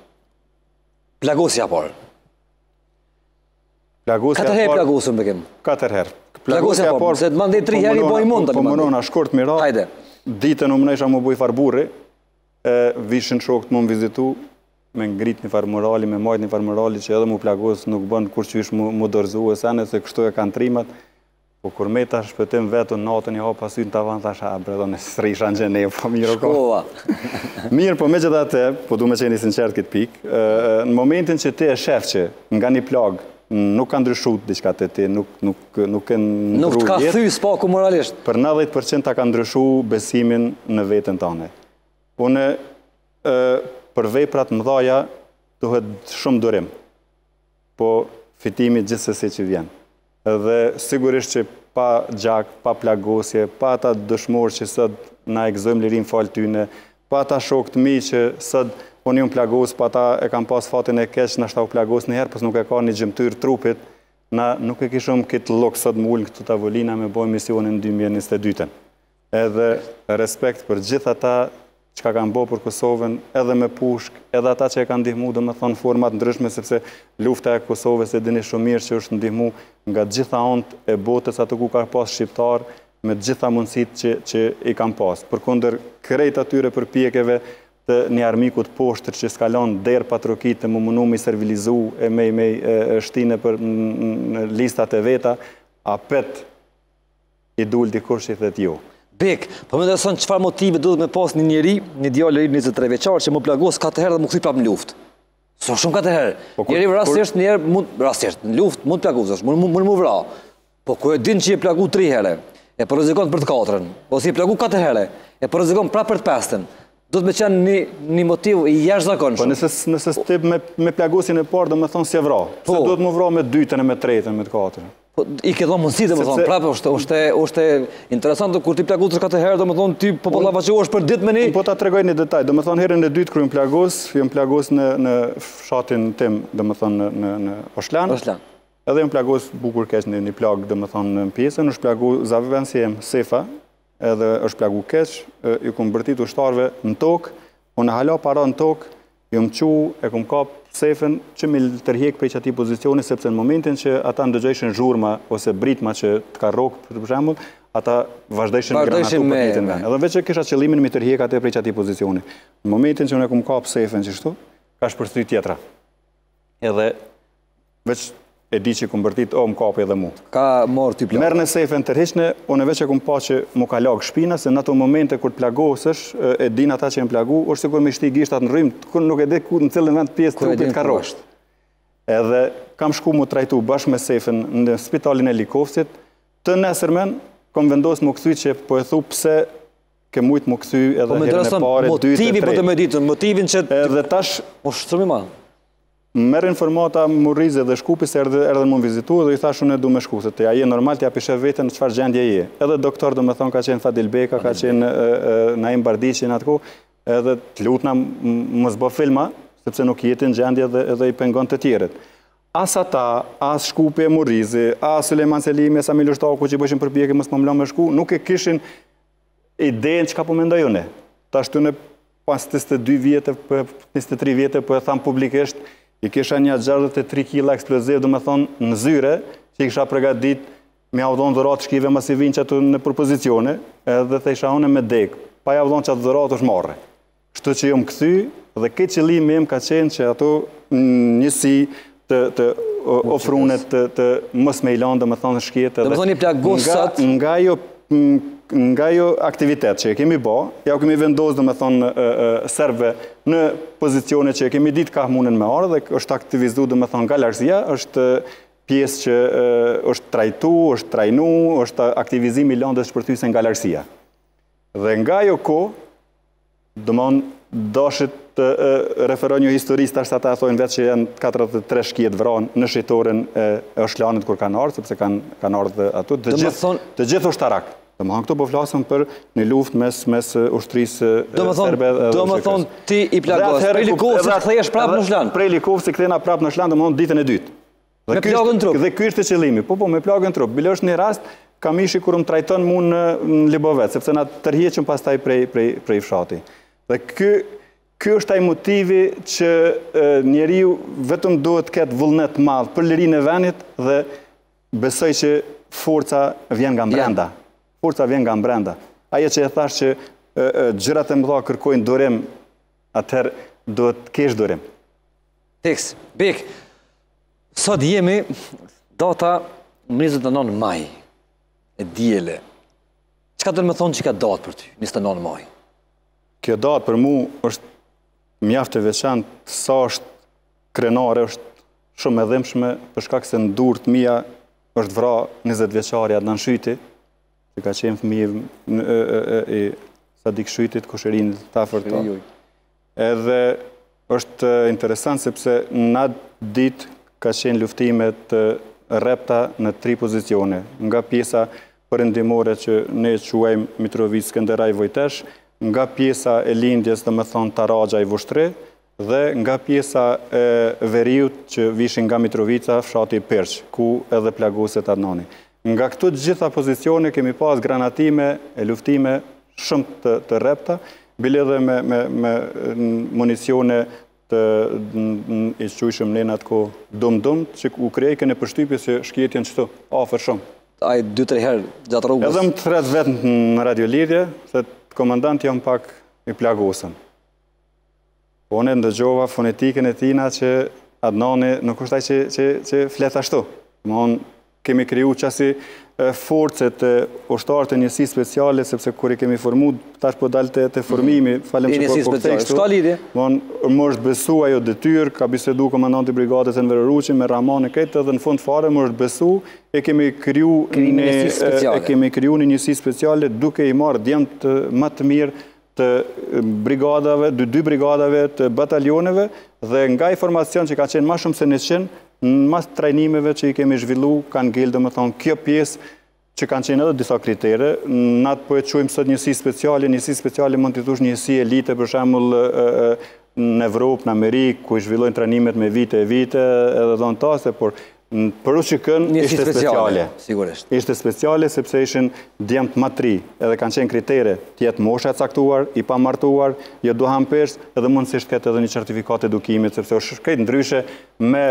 B: Plagosi por.
C: parë. por. ja Katër herë plagosën
B: bekim. Katër herë.
C: Plagosi por, se të mande tri herë i bojë mund të mande. Po mënona shkort mirat. Hajde. Ditën u mënesha më bojë farë burri, vishën shokët më më vizitu, me ngrit një farë me majt një farë që edhe më plagosë nuk bënë kur që ishë më dorëzuhë e sene, se kështu e kanë trimat. Po kur me ta shpëtim vetën në i jo pasin të avan, thasha, a bredo në srisha gjenë e po mirë oko. Shkova. Mirë, po me gjitha te, po du me qeni sinqert këtë pikë, në momentin që ti e shef që nga një plag, nuk ka ndryshu të diqka të ti, nuk e në ndru Nuk ka thys, po, ku moralisht. Për 90% ta ka ndryshu besimin në vetën të anë. Po Unë, për veprat mëdhaja, duhet shumë durim, po fitimit gjithësëse që vjenë dhe sigurisht që pa gjak, pa plagosje, pa ta dëshmorë që sëtë na egzojmë lirin falë ty pa ta shokët mi që sëtë unë ju në plagosë, pa ta e kam pas fatin e keqë në shtau plagosë një herë, pës nuk e ka një gjëmtyrë trupit, na nuk e kishëm këtë lokë sëtë mullë në këtë të me bojë misionin 2022 Edhe respekt për gjitha ta që ka kanë bo për Kosovën, edhe me pushk, edhe ata që e kanë ndihmu, dhe me thonë format ndryshme, sepse lufta e Kosovës e dini shumë mirë që është ndihmu nga gjitha ont e botës atë ku ka pas Shqiptar me gjitha mundësit që i kanë pas. Për kunder krejt atyre për pjekeve të një armikut poshtër që skalon derë patrokit të më mënu me servilizu e me i me shtine për listat e veta, a pet i dulti i dhe jo bek. Po
B: më ndërson çfarë motive duhet të më pas një njerëj, një djalë i 23 vjeçar që më plagos katë herë dhe më kthej prap në luftë. Sa shumë katë herë. Po, njëri kur... rastësisht një herë mund në luftë mund të plagosësh, mund mund më vra. Po ku e din që e plagu 3 herë? E po rrezikon për të katrën.
C: Ose po e plagu 4 herë. E po rrezikon prapë për të pestën do të me qenë një, një motiv i jash zakon shumë. Po nëse, nëse së tip me, me plagosin e parë, do me thonë si e vra. Po, se do të më vra me dytën e me tretën, me të katërën. Po,
B: I ke dhonë mundësi do më thonë, prapë, është, është, është interesantë, kur ti plagosin e katë herë, do më thonë, ti po pëllava që është për ditë me një...
C: Po ta të regoj një detaj, do më thonë, herën e dytë, kërë më plagos, jë më plagos në, në fshatin tim, do më thonë, në, në Oshlan. Oshlan. Edhe jë plagos bukur kesh një, një plagë, dhe më thonë, në pjesën, është plagos zavëvenë Sefa, edhe është plagu keq, i kumë bërtit u shtarve në tokë, unë e hala para në tokë, ju më qu, e kumë kap sefen që mi tërhjek për që ati pozicioni, sepse në momentin që ata ndëgjëshën zhurma ose britma që të ka rokë për shemblë, ata vazhdeshën granatu për në venë. Edhe veqë kisha qëlimin mi tërhjek ati për që ati pozicioni. Në momentin që unë e kumë ka sefen që shtu, ka shpërstri tjetra. Edhe veç e di që këmë bërtit, o, më kapi edhe mu. Ka morë t'i plakë. Merë në sefe në tërhishne, unë e veqë e këmë pa që mu ka lagë shpina, se në ato momente kër plagosësh, e din ata që e më plagu, është se kërë me shti gishtat në rrimë, kërë nuk e di ku në cilën vend pjesë të rupit ka po rosht. Edhe kam shku mu trajtu bashkë me sefe në spitalin e Likovësit, të nësërmen, kom vendos mu këthy që po e thu pëse ke mujtë mu këthy edhe po herën e pare,
B: dytë e trejtë.
C: Edhe tash, po Merë informata murrize dhe Shkupi se erdhe mund vizitu dhe i thashu në du me shku, se të ja je normal të ja pishe vetën në qëfar gjendje je. Edhe doktor dhe me thonë ka qenë Fadil Beka, ka qenë Naim Bardici në atë ku, edhe të lutna më zbo filma, sepse nuk jetin gjendje dhe i pengon të tjeret. As ata, as Shkupi e murrize, as Suleman Selimi, as Amilu Shtoku që i bëshin përpjeki më së pëmlo me Shku, nuk e kishin idejnë që ka pëmendoju po ne. 23 vjetë, po e publikisht, i kisha një 63 kg eksploziv, dhe me thonë, në zyre, që i kisha pregatit, me avdhon dhërat shkive, mas i vinë që të në propozicione, dhe të isha une me dek, pa i avdhon që të dhërat është marre. Shtu që ju më këthy, dhe këtë që li me më ka qenë që ato mm, njësi të ofrunet, të mësë me ilan, dhe me thonë shkjetë. Dhe me thonë plak gusat. Nga jo mm, nga jo aktivitet që e kemi bo, ja u kemi vendosë dhe me thonë serve në pozicione që e kemi ditë ka munën me orë dhe është aktivizu dhe me thonë nga lërzia, është pjesë që është trajtu, është trajnu, është aktivizimi lëndës shpërthyse nga lërzia. Dhe nga jo ko, dhe dashit të referoj një historist ashtë ata thojnë vetë që janë 43 shkjet vronë në shqitorin e është lanët kur kanë ardhë, sepse kanë ardhë atu, të gjithë është të rakë. Dhe këto po flasëm për një luft mes ushtrisë serbe dhe ushtrisë. Do më thonë ti
B: i plagosë, prej Likovës e këthejesh prapë në
C: shlanë. Prej Likovës e këthejna prapë në shlanë, do më thonë ditën e dytë. Me plagën trupë. Dhe kërë të qëllimi, Po, po, me plagën trupë. Bile është një rast, kam ishi kërë më trajton mund në Libovet, sepse na tërhjeqëm pas taj prej fshati. Dhe kërë është taj motivi që njeriu vetëm duhet këtë vullnet madhë për lirin e venit dhe besoj që forca vjen nga mbrenda forca vjen nga mbrenda. Aje që e thash që gjërat e mdha kërkojnë dorim, atëherë do të kesh dorim. Teks, Bek, sot jemi
B: data 29 maj e djele. ka të më
C: thonë që ka datë për ty, 29 maj? Kjo datë për mu është mjaftë e veçantë sa është krenare, është shumë edhimshme, përshka këse në durë të mija është vra 20 veçari atë në nëshyti, ka qenë fëmijë i Sadik Shuitit, ku të tafër të. Edhe është interesant, sepse në atë ditë ka qenë luftimet repta në tri pozicione. Nga pjesa përëndimore që ne quajmë Mitrovic Skenderaj Vojtesh, nga pjesa e lindjes dhe më thonë Taraja i Vushtre, dhe nga pjesa e veriut që vishin nga Mitrovica, fshati i Perqë, ku edhe plagoset Adnani. Nga këtu të gjitha pozicione kemi pas granatime e luftime shumë të repta, bile dhe me municione të isquishëm në në ko dum-dum, që u krejke në përshtypje që shkjetjen qëtu. a fër shumë. A i dy të herë gjatë rrugës? Edhe më të rrët vetë në radiolidje, se të komandant jam pak i plagosën. Po në ndëgjova fonetikën e tina që adnani nuk është taj që fleta shtu. Më onë kemi kriju qasi forcet të oshtarë të njësi speciale, sepse kërë i kemi formu, tash po dalë të mhm. formimi, falem që po përkëtë ashtu. I të ka Më është besu ajo dhe tyrë, ka bisedu komandanti brigatës e në vërëruqin, me ramane këtë dhe në fund fare më është besu, e kemi kriju një njësi speciale. E kemi kriju një njësi speciale, duke i marë djemë të matë mirë të brigadave, dy dy brigadave të batalioneve, dhe nga i formacion që ka qenë ma shumë se në qenë, në mas të trajnimeve që i kemi zhvillu, kanë gjelë dhe më thonë kjo pjesë që kanë qenë edhe disa kritere. Në atë po e quajmë sot njësi speciale, njësi speciale mund të tush njësi elite, për shemull në Evropë, në Amerikë, ku i zhvillojnë trajnimet me vite e vite, edhe dhe në tasë, por në përru që kënë ishte speciale. Ishte speciale sepse ishin djemët matri edhe kanë qenë kriterë tjetë moshe saktuar, i pa martuar, jo duham përës edhe mundësisht këtë edhe një certifikat edukimit sepse është këtë ndryshe me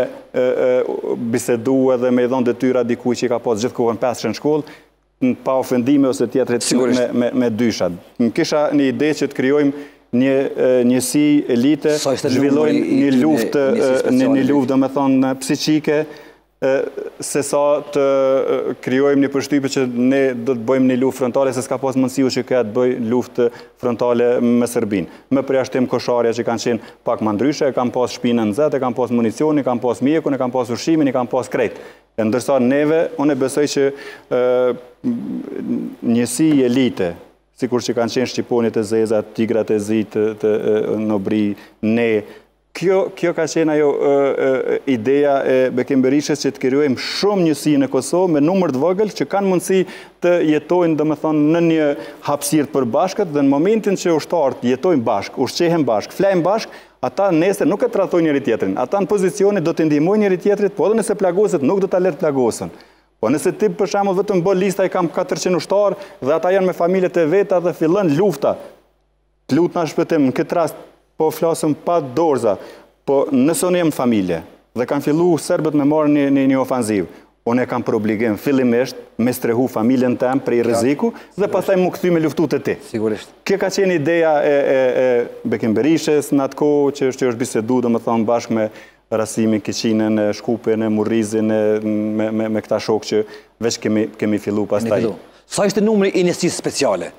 C: bisedu edhe me idhën dhe tyra dikuj që i ka posë gjithë kohën pasë shënë shkollë në pa ofendime ose tjetëre të me dyshat. Në kisha një ide që të kryojmë një njësi elite, zhvillojnë një luftë, një luftë, dhe me thonë, psichike, se sa të kryojmë një përshtype që ne do të bëjmë një luft frontale, se s'ka pas mundësiu që ka të bëjmë luft frontale me Serbin. Me përja shtimë kosharja që kanë qenë pak më ndryshe, e kanë pas shpinë në zetë, e kanë pas municion, e kanë pas mjeku, e kanë pas ushimin, e kanë pas krejtë. E ndërsa neve, unë e besoj që njësi i elite, si kur që kanë qenë shqiponit e zezat, tigrat e zitë, në bri, ne, kjo ka qenë ajo ideja e Bekim Berishës që të kirujem shumë njësi në Kosovë me numër të vogël që kanë mundësi të jetojnë dhe më thonë në një hapsirë për bashkët dhe në momentin që ushtarët jetojnë bashkë, ushqehen bashkë, flajnë bashkë, ata nese nuk e të rathoj njëri tjetërin, ata në pozicionit do të ndihmoj njëri tjetërit, po edhe nëse plagosit nuk do të alertë plagosën. Po nëse ti përshamu vetëm bë lista i kam 400 ushtarë dhe ata janë me familjet e veta dhe fillën lufta, të lutë shpëtim në këtë rast po flasëm pa dorza, po nëse unë familje, dhe kanë fillu sërbet me marë një, një, një ofanziv, unë e kam për obligim fillimisht me strehu familjen emë prej riziku, ja, dhe pasaj më këthy me luftu të ti. Sigurisht. Kje ka qenë ideja e, e, e Bekim Berishes në atë kohë, që është që është bisedu, dhe më thonë bashkë me rasimi këqinën, shkupin, murrizin, me, me, me, me këta shokë që veç kemi, kemi fillu pas taj. Sa ishte numri i njësisë speciale?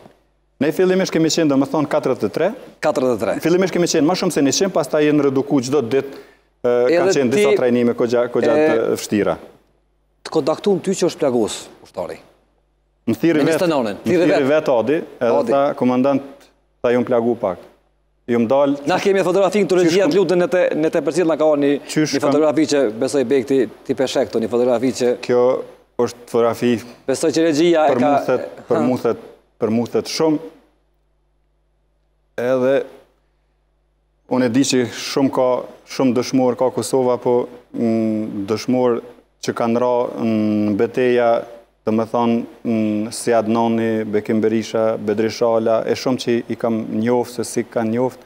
C: Ne fillimisht kemi qenë, do më thonë, 43. 43. Fillimisht kemi qenë ma shumë se një qenë, pas ta jenë reduku qdo të ditë, kanë qenë disa trajnime këgjatë fështira. Të kontaktu në ty që është plagos, ushtari? Në thiri vetë, në thiri vetë Adi, edhe ta komandant, ta ju më plagu pak. Ju më dalë... Na kemi e fotografi në të regjia të lutën në
B: të përcil nga ka o një
C: fotografi që besoj bekti ti peshekto, një fotografi që... Kjo është fotografi për muthet shumë, edhe unë e di që shumë ka shumë dëshmorë ka Kosova, po mm, dëshmorë që kanë ra në beteja, dhe me thonë, mm, si Sjad Bekim Berisha, Bedrishala, e shumë që i kam njoftë, se si kanë njoftë,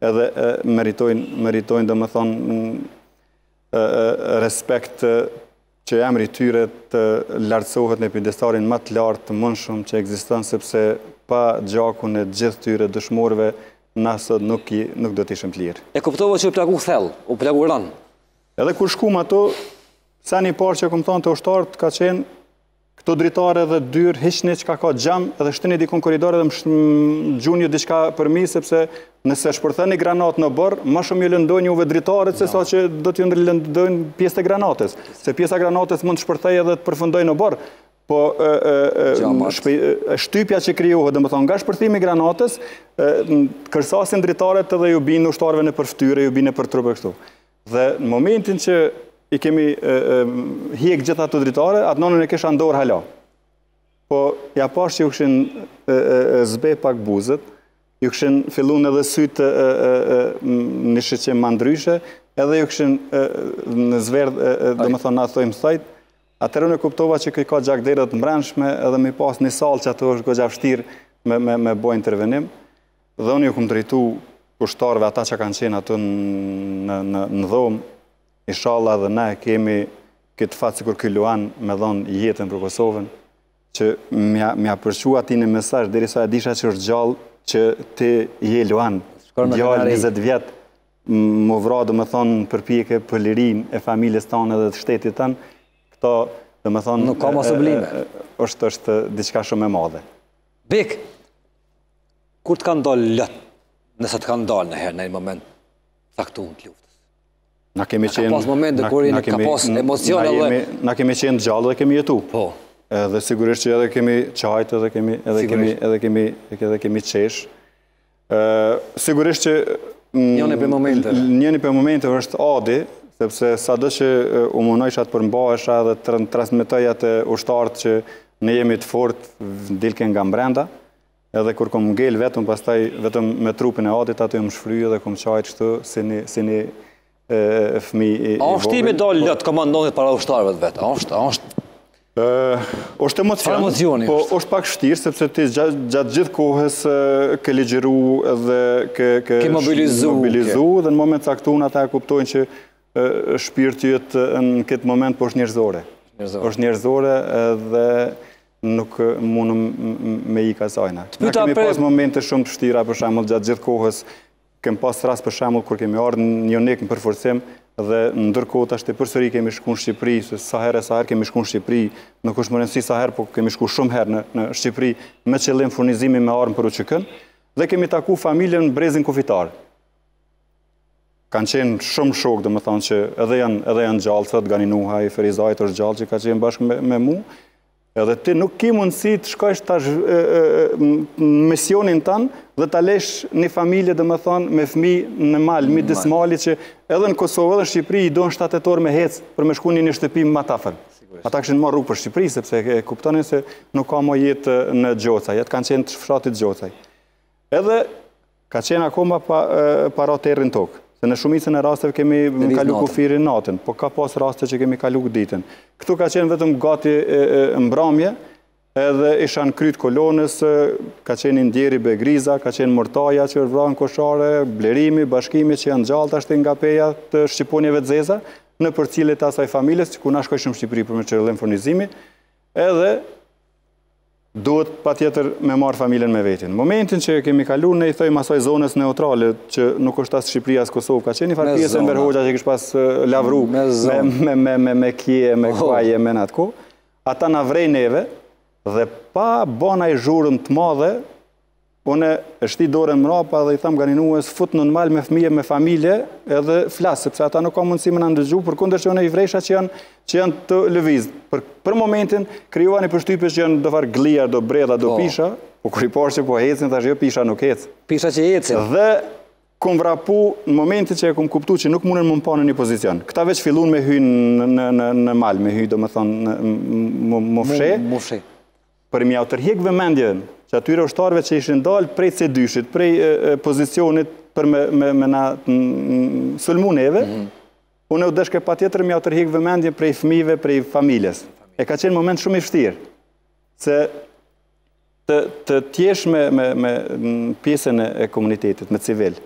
C: edhe meritojnë, dhe me thonë, mm, respekt që emri tyre të lartësohet në epidestarin më të lartë, të mënë shumë që eksistën, sepse pa gjakun e gjithë tyre dëshmorve, nësët nuk do të ishëm të lirë. E kuptova që u plagu thell, u plagu rran? Edhe kur shkum ato, sa një parë që këmë thonë të ushtarët, ka qenë këto dritare dhe dyrë, hishni që ka ka gjamë, edhe shtini dikon koridorë dhe më gjunë një për përmi, sepse nëse shpërthe një granat në borë, ma shumë ju lëndoj një uve dritare, se sa që do t'ju në lëndojnë pjesë të granatës, se pjesë a granatës mund të shpërthej edhe të përfundojnë në borë, po shtypja që kriuhë, dhe më thonë, nga shpërthimi granatës, kërsasin dritarët edhe ju binë ushtarëve në përftyre, ju binë në përtrupe kështu. Dhe në momentin që i kemi hjek gjitha të dritarët, atë nonën e kësha ndorë hala. Po, ja pash që ju këshin zbe pak buzët, ju këshin fillun edhe sytë në shqeqem mandryshe, edhe ju këshin në zverdë, dhe më thonë, na thojmë thajtë, Atërë në kuptova që këj ka gjakderët mbrenshme edhe mi pas një salë që ato është gëgja fështirë me boj intervenim. Dhe unë ju këmë drejtu kushtarve ata që kanë qenë ato në dhomë. i shala dhe ne kemi këtë fatë si kur këlluan me dhonë jetën për Kosovën, që mja përshu ati në mesaj dhe risa e disha që është gjallë që ti je luan, gjallë 20 vjetë, më vradu me thonë përpjeke për lirin e familjes tanë edhe të shtetit tanë, këto, dhe më thonë... Nuk ka mos sublime. është, është diçka shumë e madhe.
B: Bik, kur të kanë dollë lëtë, nëse të kanë dollë në herë, në një moment,
C: saktun të luftës? Na kemi na qenë... Ka pas moment dhe kur i në ka pas emocion e lëtë. Na kemi qenë gjallë dhe kemi jetu. Po. Edhe sigurisht që edhe kemi qajtë, edhe kemi, edhe kemi, edhe kemi, edhe kemi qesh. E, sigurisht që... Mm, Njënë për momente. Njënë për momente është adi, sepse sa dhe që u munojshë atë përmbahesha dhe të transmitojja të ushtartë që ne jemi të fort dilke nga mbrenda, edhe kur kom ngell vetëm, pastaj vetëm me trupin e adit, ato jom shfryjë dhe kom qajtë këtu si një fmi i vogën. A është ti me dollë lëtë komandohet para ushtarëve të vetë? A është, a është? është emocion, Po është pak shtirë, sepse ti gjatë gjithë kohës ke ligjeru edhe ke mobilizu. Dhe në moment saktun, ata kuptojnë që shpirë që në këtë moment, po është njërzore. është njërzore dhe nuk mundëm me i ka sajna. Në kemi pas momente shumë të shtira, për shamull, gjatë gjithë kohës, kemë pas rras për shamull, kur kemi ardhë një unikë në përforcim, dhe ndërkot ashtë të përsëri kemi shku në Shqipëri, sa herë e sa herë kemi shku në Shqipëri, nuk është më rëndësi sa herë, po kemi shku shumë herë në Shqipëri, me qëllim furnizimi me armë për u qëkën, dhe kemi taku familjen brezin kufitarë kanë qenë shumë shokë, dhe më thonë që edhe janë, edhe janë gjallë, gani ferizajt është gjallë që ka qenë bashkë me, me mu, edhe ti nuk ki mundësi të shkojsh të misionin tanë dhe të lesh një familje, dhe më thonë, me fmi në malë, mi dismali që edhe në Kosovë edhe Shqipëri i donë shtatetor me hecë për me shku një një shtëpi më Ata këshin marë rrugë për Shqipëri, sepse e kuptonin se nuk ka më jetë në Gjocaj, jetë kanë qenë të Gjocaj. Edhe ka qenë akoma pa, para terën tokë. Se në shumicën e rasteve kemi kalu kufiri natën, po ka pas raste që kemi kalu ditën. Këtu ka qenë vetëm gati mbramje, edhe ishan kryt kolonës, ka qenë ndjeri begriza, ka qenë mërtaja që rranë koshare, blerimi, bashkimi që janë gjallë të ashtë nga peja të shqiponjeve të zeza, në për cilët asaj familës, që ku nashkoj shumë shqipëri për me qërëllën fornizimi, edhe duhet pa tjetër me marë familjen me vetin. Momentin që kemi kalur, ne i thëjmë asoj zonës neutrale, që nuk është asë Shqipëria, asë Kosovë, ka qeni farë pjesën vërhoqa që i këshpas lavru, me kje, me kvaje, me oh. natë ku, ata në vrej neve, dhe pa bona i zhurën të madhe, ne është i dore në mrapa dhe i thamë garinuës, futë në nëmalë me fmije, me familje, edhe flasë, sepse ata nuk ka mundësi me në ndëgju, për kundër që une i vrejshat që janë të lëvizë. Për momentin, kryuva një përshtypës që janë do farë glia, do breda, do po. pisha, po kër i parë që po hecin, thashtë jo pisha nuk hecin. Pisha që hecin. Dhe kom vrapu në momentin që e kom kuptu që nuk mundën më më panë një pozicion. Këta veç fillun me hynë në mal, me hyj do më thonë më fshe, për mi autërhjek vëmendjen, që atyre ushtarve që ishin dalë prej C2-shit, prej pozicionit për me na sulmuneve, mhm. unë e u dëshke pa tjetër mja të rhikë vëmendje prej fmive, prej familjes. E ka qenë moment shumë i fështirë, se të tjesh me pjesën e komunitetit, me civilë,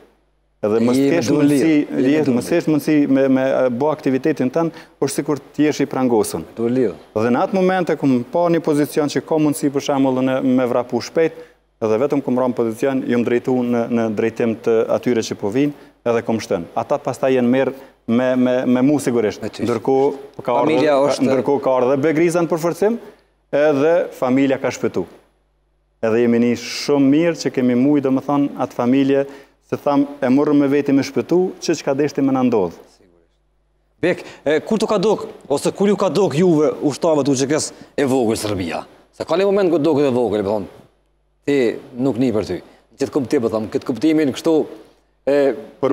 C: edhe kesh mundësi me bo aktivitetin tënë, është si kur t'jesh i prangosën. Dhe në atë momente, këmë pa një pozicion që ka mundësi për në me vrapu shpejt, edhe vetëm këmë ramë pozicion, ju më drejtu në drejtim të atyre që po vinë, edhe këmë shtënë. Ata pasta jenë merë me mu sigurisht, ndërku ka orë dhe begrizan për fërcim, edhe familia ka shpëtu. Edhe jemi një shumë mirë që kemi mujë, dhe më thonë, atë familje, të thamë e mërë me veti me shpëtu, që që ka deshti me nëndodhë.
B: Bek, kur të ka dok, ose kur ju ka dok juve ushtavët u qëkës e vogërë Sërbia? Se ka le moment këtë dokët e vogërë, pëthonë, ti
C: nuk një për ty. Po këtë këpëti, pëthonë, këtë këpëtimin kështu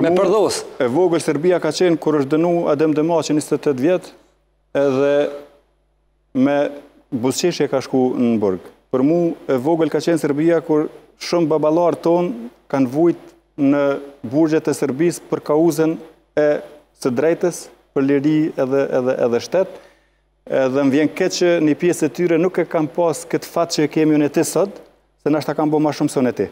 C: me përdosë. E vogërë Sërbia ka qenë kur është dënu Adem Dëma që njështë vjetë edhe me busqeshje ka shku në bërgë. Për mu, e vogërë ka qenë Sërbia kur shumë babalarë tonë kanë vujtë në burgjet e Serbis për kauzen e së drejtës, për liri edhe shtetë, dhe më vjen këtë që një pjesë të tyre nuk e kam pas këtë fatë që kemi unë e ti sot, se nështë ta kam bo ma shumë sënë e ti.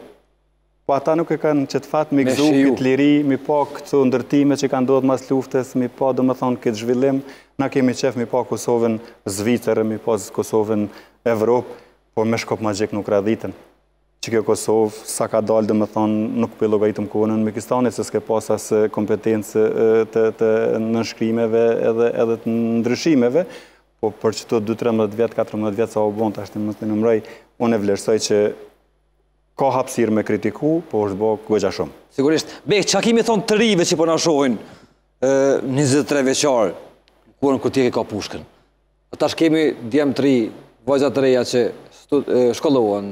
C: Po ata nuk e kanë që të fatë mi këzu, këtë liri, mi po këtë ndërtime që kanë dohtë mas luftës, mi po dhe më thonë këtë zhvillim, na kemi qef mi po Kosovën Zvitërë, mi po Kosovën Evropë, po me shkop ma gjekë nuk radhiten që kjo Kosovë, sa ka dalë dhe me thonë, nuk për logajtëm kohënë në Mekistanit se s'ke pas asë kompetencë të, të nënshkrimeve edhe, edhe të ndryshimeve, po për që të 2-13 vjetë, 14 vjetë sa o bon, të ashtë në mështë në mëmrej, unë e vlerësoj që ka hapsirë me kritiku, po është bo këgja shumë.
B: Sigurisht, bek, që a kimi thonë të rive që përna po nashojnë 23 veqarë, kërën këtë tjeki ka pushkën? Ata shkemi djemë të ri, vajzat të reja që shkollohën,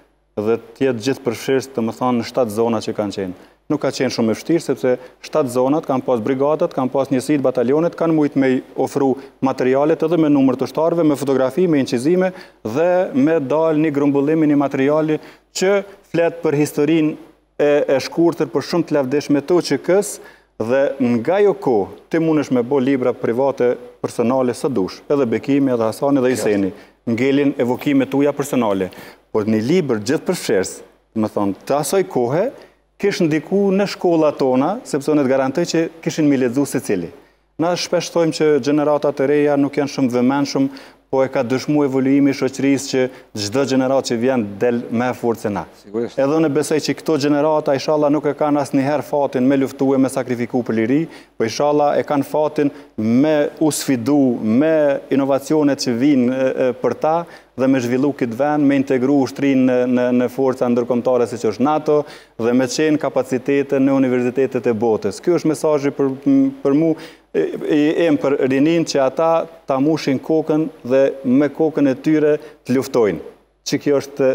C: dhe të jetë gjithë përfshirës të më thonë në 7 zona që kanë qenë. Nuk ka qenë shumë e sepse 7 zonat kanë pas brigadat, kanë pas njësit, batalionet, kanë mujtë me ofru materialet edhe me numër të shtarve, me fotografi, me inqizime dhe me dalë një grumbullimi, një materiali që fletë për historin e shkurëtër për shumë të lavdesh me të që kësë dhe nga jo ko të mund është me bo libra private, personale, së dush, edhe Bekimi, edhe Hasani, edhe Iseni ngelin evokime të uja personale, por një liber gjithë për më thonë, të asoj kohë, kish ndiku në shkolla tona, sepse në të garantoj që kishin mi ledhu se cili. Na shpeshtojmë që generatat e reja nuk janë shumë dhe menë shumë po e ka dëshmu evoluimi i shoqërisë që çdo gjeneratë që vjen del më e se na. Sigurisht. Edhe në besoj që këto gjenerata inshallah nuk e kanë asnjëherë fatin me luftuar me sakrifiku për liri, po inshallah e kanë fatin me usfidu, me inovacionet që vijnë për ta dhe me zhvillu këtë vend, me integru ushtrinë në në ndërkomtare forca ndërkombëtare siç është NATO dhe me qenë kapacitetin në universitetet e botës. Ky është mesazhi për për mua e më për rinin që ata ta mushin kokën dhe me kokën e tyre të luftojnë që kjo është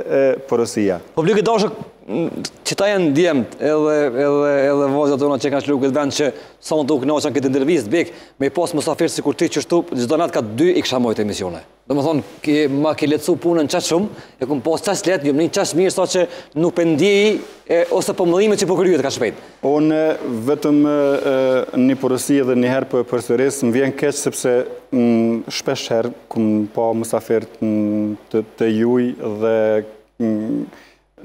C: porosia.
B: Publikë dashë, që ta janë ndjemët edhe vozët tona që kanë shlu këtë vend që sa më të uknoqën këtë ndërvist bëk, me i posë mësafirë si kur ti qështu, gjithë do ka dy i kësha mojtë emisione. Dhe më thonë, ma ke letësu punën qatë shumë, e këmë posë qatë letë, një më një qatë mirë, sa që nuk pëndiji, ose për mëllime që për kërjujet ka shpejtë.
C: One, vetëm një porësi edhe një herë për përsërisë, më vjen keqë sepse shpesh herë, po mësafirë juj dhe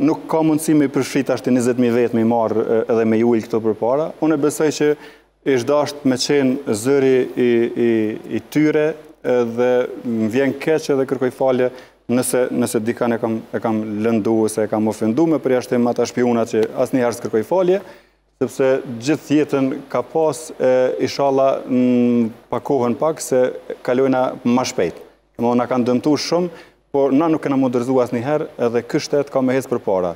C: nuk ka mundësi me përshrit ashtë të 20.000 vetë me marë edhe me jullë këto për para. Unë e besaj që ishtë dashtë me qenë zëri i tyre dhe më vjenë keqë dhe kërkoj falje nëse dikane e kam lëndu e se e kam ofendu me përja shtimë ata shpiuna që asë njëherës kërkoj falje sepse gjithë jetën ka pas e ishala pakohën pak se kalojna ma shpejtë. Në kanë dëmtu shumë, por na nuk e në mundërzu asë njëherë edhe kështet ka me hezë për para.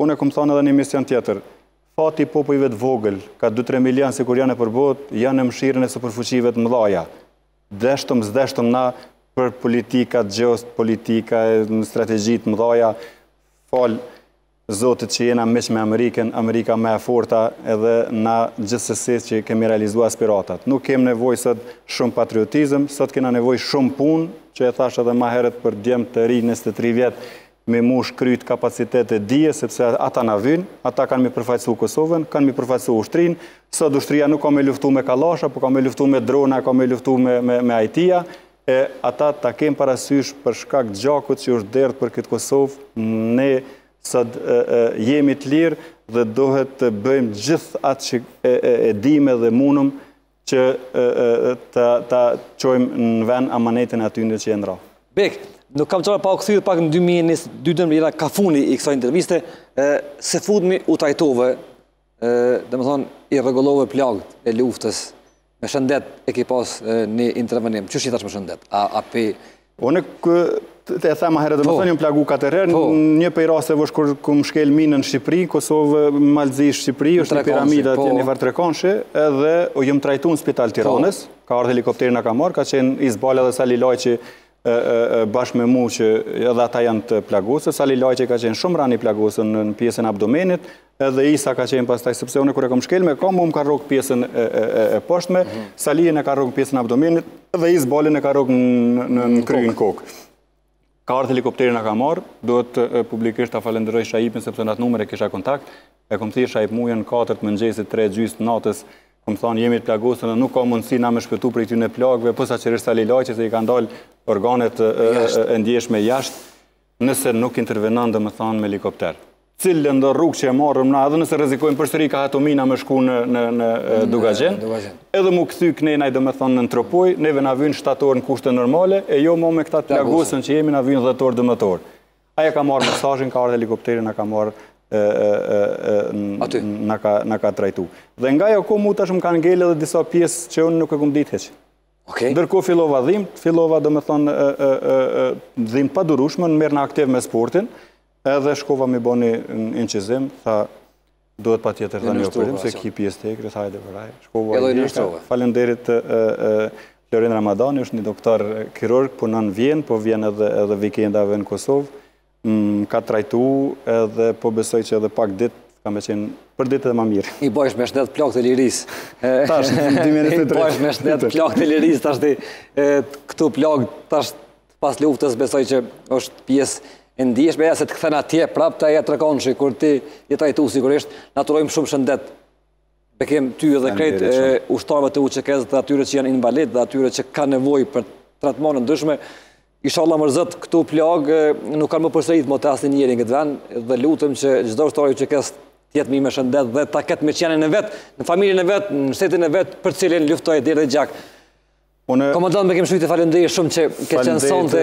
C: Unë e këmë thonë edhe një mision tjetër, fati popojve të vogël, ka 2-3 milion si kur janë e përbot, janë e mshirën e së përfuqive të mëdhaja. Deshtëm, zdeshtëm na për politikat, gjost, politika, strategjit, mëdhaja, falë zotit që jena mish me Amerikën, Amerika me e forta edhe na gjithësësit që kemi realizua aspiratat. Nuk kem nevoj sot shumë patriotizm, sot kena nevoj shumë pun, që e thashtë edhe maheret për djemë të ri në të tri vjetë, me mu shkryt e dje, sepse ata në vynë, ata kanë mi përfaqësu Kosovën, kanë mi përfaqësu ushtrinë, sot ushtria nuk ka me luftu me kalasha, po ka me luftu me drona, ka me luftu me ajtia, e ata ta kemë parasysh për shkak gjakut që është dertë për këtë Kosovë, ne sa jemi të lirë dhe dohet të bëjmë gjithë atë që e dhe munëm që të qojmë në ven amanetin aty në që e ndra.
B: Bek, nuk kam qëra pa o këthyrë pak në 2012, dhe ka funi i kësa interviste, se fudmi u tajtove, dhe më thonë, i regolove plagët e luftës, me shëndet e ki pas një
C: intervenim, që shqita që me shëndet, a pi... Unë të e thema herë dhe më thënë, jëmë plagu 4 herë, një pej rase vëshë kërë këmë shkel minë në Shqipëri, Kosovë, Malzi, Shqipëri, është një piramida të një vartë rekonshë, edhe o jëmë trajtu në spital Tironës, ka orë helikopterin a ka marë, ka qenë Izbala dhe Sali Lajqi bashkë me mu që edhe ata janë të plagusë, Sali Lajqi ka qenë shumë rani plagusë në pjesën abdomenit, edhe Isa ka qenë pas taj sepse unë kërë e këmë shkelme, ka mu më ka rogë pjesën e poshtme, Salijin e ka rogë pjesën abdominit, edhe Isbolin e ka rogë në kryin kokë ka arë helikopterin a ka marë, duhet të publikisht të falenderoj Shaipin, sepse në atë e kisha kontakt, e këmë thirë Shaip mujën 4 më 3 gjysë të natës, këmë thonë jemi të plagosën dhe nuk ka mundësi na me shpëtu për po i ty në plagve, përsa që rrështë lajqës e i ka ndalë organet e ndjeshme jashtë, nëse nuk intervenan dhe më thonë me helikopterë cilë ndër rrugë që e marëm na, edhe nëse rezikojmë për ka ato mina me shku në, në, në edhe mu këthy këne na i dhe me thonë në Ntropoj, neve na vynë orë në kushte normale, e jo mo me këta të lagusën që jemi na vynë dhe torë Aja ka marë mesajin, ka arë helikopterin, a ka marë në ka trajtu. Dhe nga jo ko mu tashmë kanë ngele dhe disa pjesë që unë nuk e këmë ditë heqë. Ndërko fillova dhimë, fillova dhe me thonë dhimë pa durushme, në merë në aktiv me sportin, edhe shkova mi boni në inqizim, tha, duhet pa tjetër dhe një operim, se ki pjesë të ekrit, hajde vëraj. Shkova i njështë, falenderit Florin Ramadani, është një doktor kirurg, po në vjen, po vjen edhe vikendave në Kosovë, mm, ka trajtu edhe po besoj që edhe pak dit, kam e qenë për dit edhe ma mirë. I bojsh me shtetë plok të liris. Tash, në 2023. I bojsh me shtetë plok të liris, tash të
B: këtu plok, tash pas luftës besoj që është pjesë e ndijesh me e se të këthen atje, prap të e të rëkonë që i kur ti jetë ajtu sigurisht, naturojmë shumë shëndet, bekem ty dhe krejt ushtarëve të UQKS dhe atyre që janë invalid dhe atyre që ka nevoj për tratmonën ndryshme, isha Allah mërzët këtu plagë, nuk kanë më përsejit më të asni njëri në këtë venë, dhe lutëm që gjithdo ushtarëve UQKS tjetë mi me shëndet dhe ta ketë me qenën e vetë, në familjën e vetë, në shtetin e vetë, për cilin luftoj dhe dhe gjakë. Komandant, me kemë shumë të falendej shumë që ke qenë sonë dhe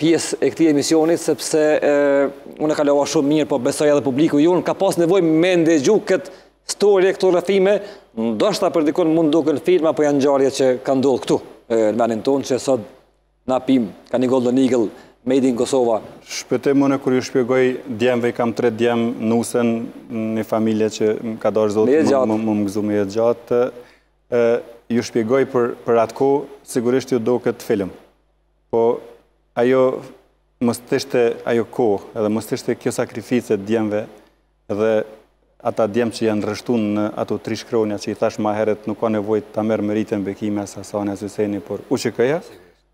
B: pjesë e këti emisionit, sepse unë e kalova shumë mirë, po besoja dhe publiku ju, në ka pas nevoj me ndegju këtë storje, këto rëfime, ndoshta për dikon mund duke në firma, po janë gjarje që ka ndodhë këtu, në
C: venin tonë, që sot në apim, ka një Golden Eagle, Made in Kosova. Shpëte më në kërë ju shpjegoj djemëve, kam tre djemë nusën, një familje që ka dorë zotë, më më më gjatë, ju shpjegoj për atë kohë, sigurisht ju do këtë film. Po, ajo mështështë ajo kohë, edhe mështështë kjo sakrificet djemve, edhe ata djemë që janë rështun në ato tri shkronja, që i thash heret nuk ka nevoj të merë mëritën bekime, sa sanë zyseni, por u që këja,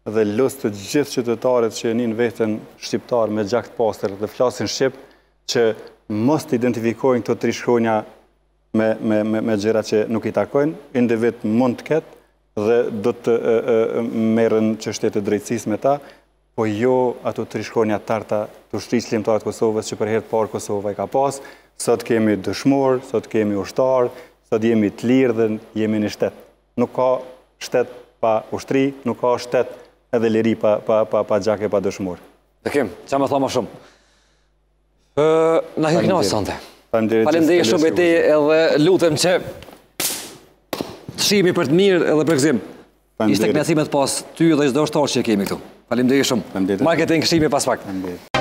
C: dhe lësë të gjithë qytetarët që njën vetën shqiptarë me gjakt pasër dhe flasin shqip, që mështë identifikojnë të tri shkronja me gjera që nuk i takojnë, individ mund të ketë dhe do të merën që shtetë drejtsis me ta, po jo ato të rishkonja tarta të shtriqë limtarët Kosovës që për herë të parë Kosovë e ka pasë, sot kemi dëshmorë, sot kemi ushtarë, sot jemi të lirë dhe jemi në shtetë. Nuk ka shtetë pa ushtri, nuk ka shtetë edhe liri pa gjakë e pa dëshmorë.
B: Dhe kemë, që më shumë? Në hikë në asante.
C: Palim shumë e ti
B: edhe lutëm që të shimi për të mirë edhe për këzim. Ishte këmjësimet pas ty dhe i zdo shtorë që kemi këtu. Palim dhe i shumë. Marketing shimi pas pak.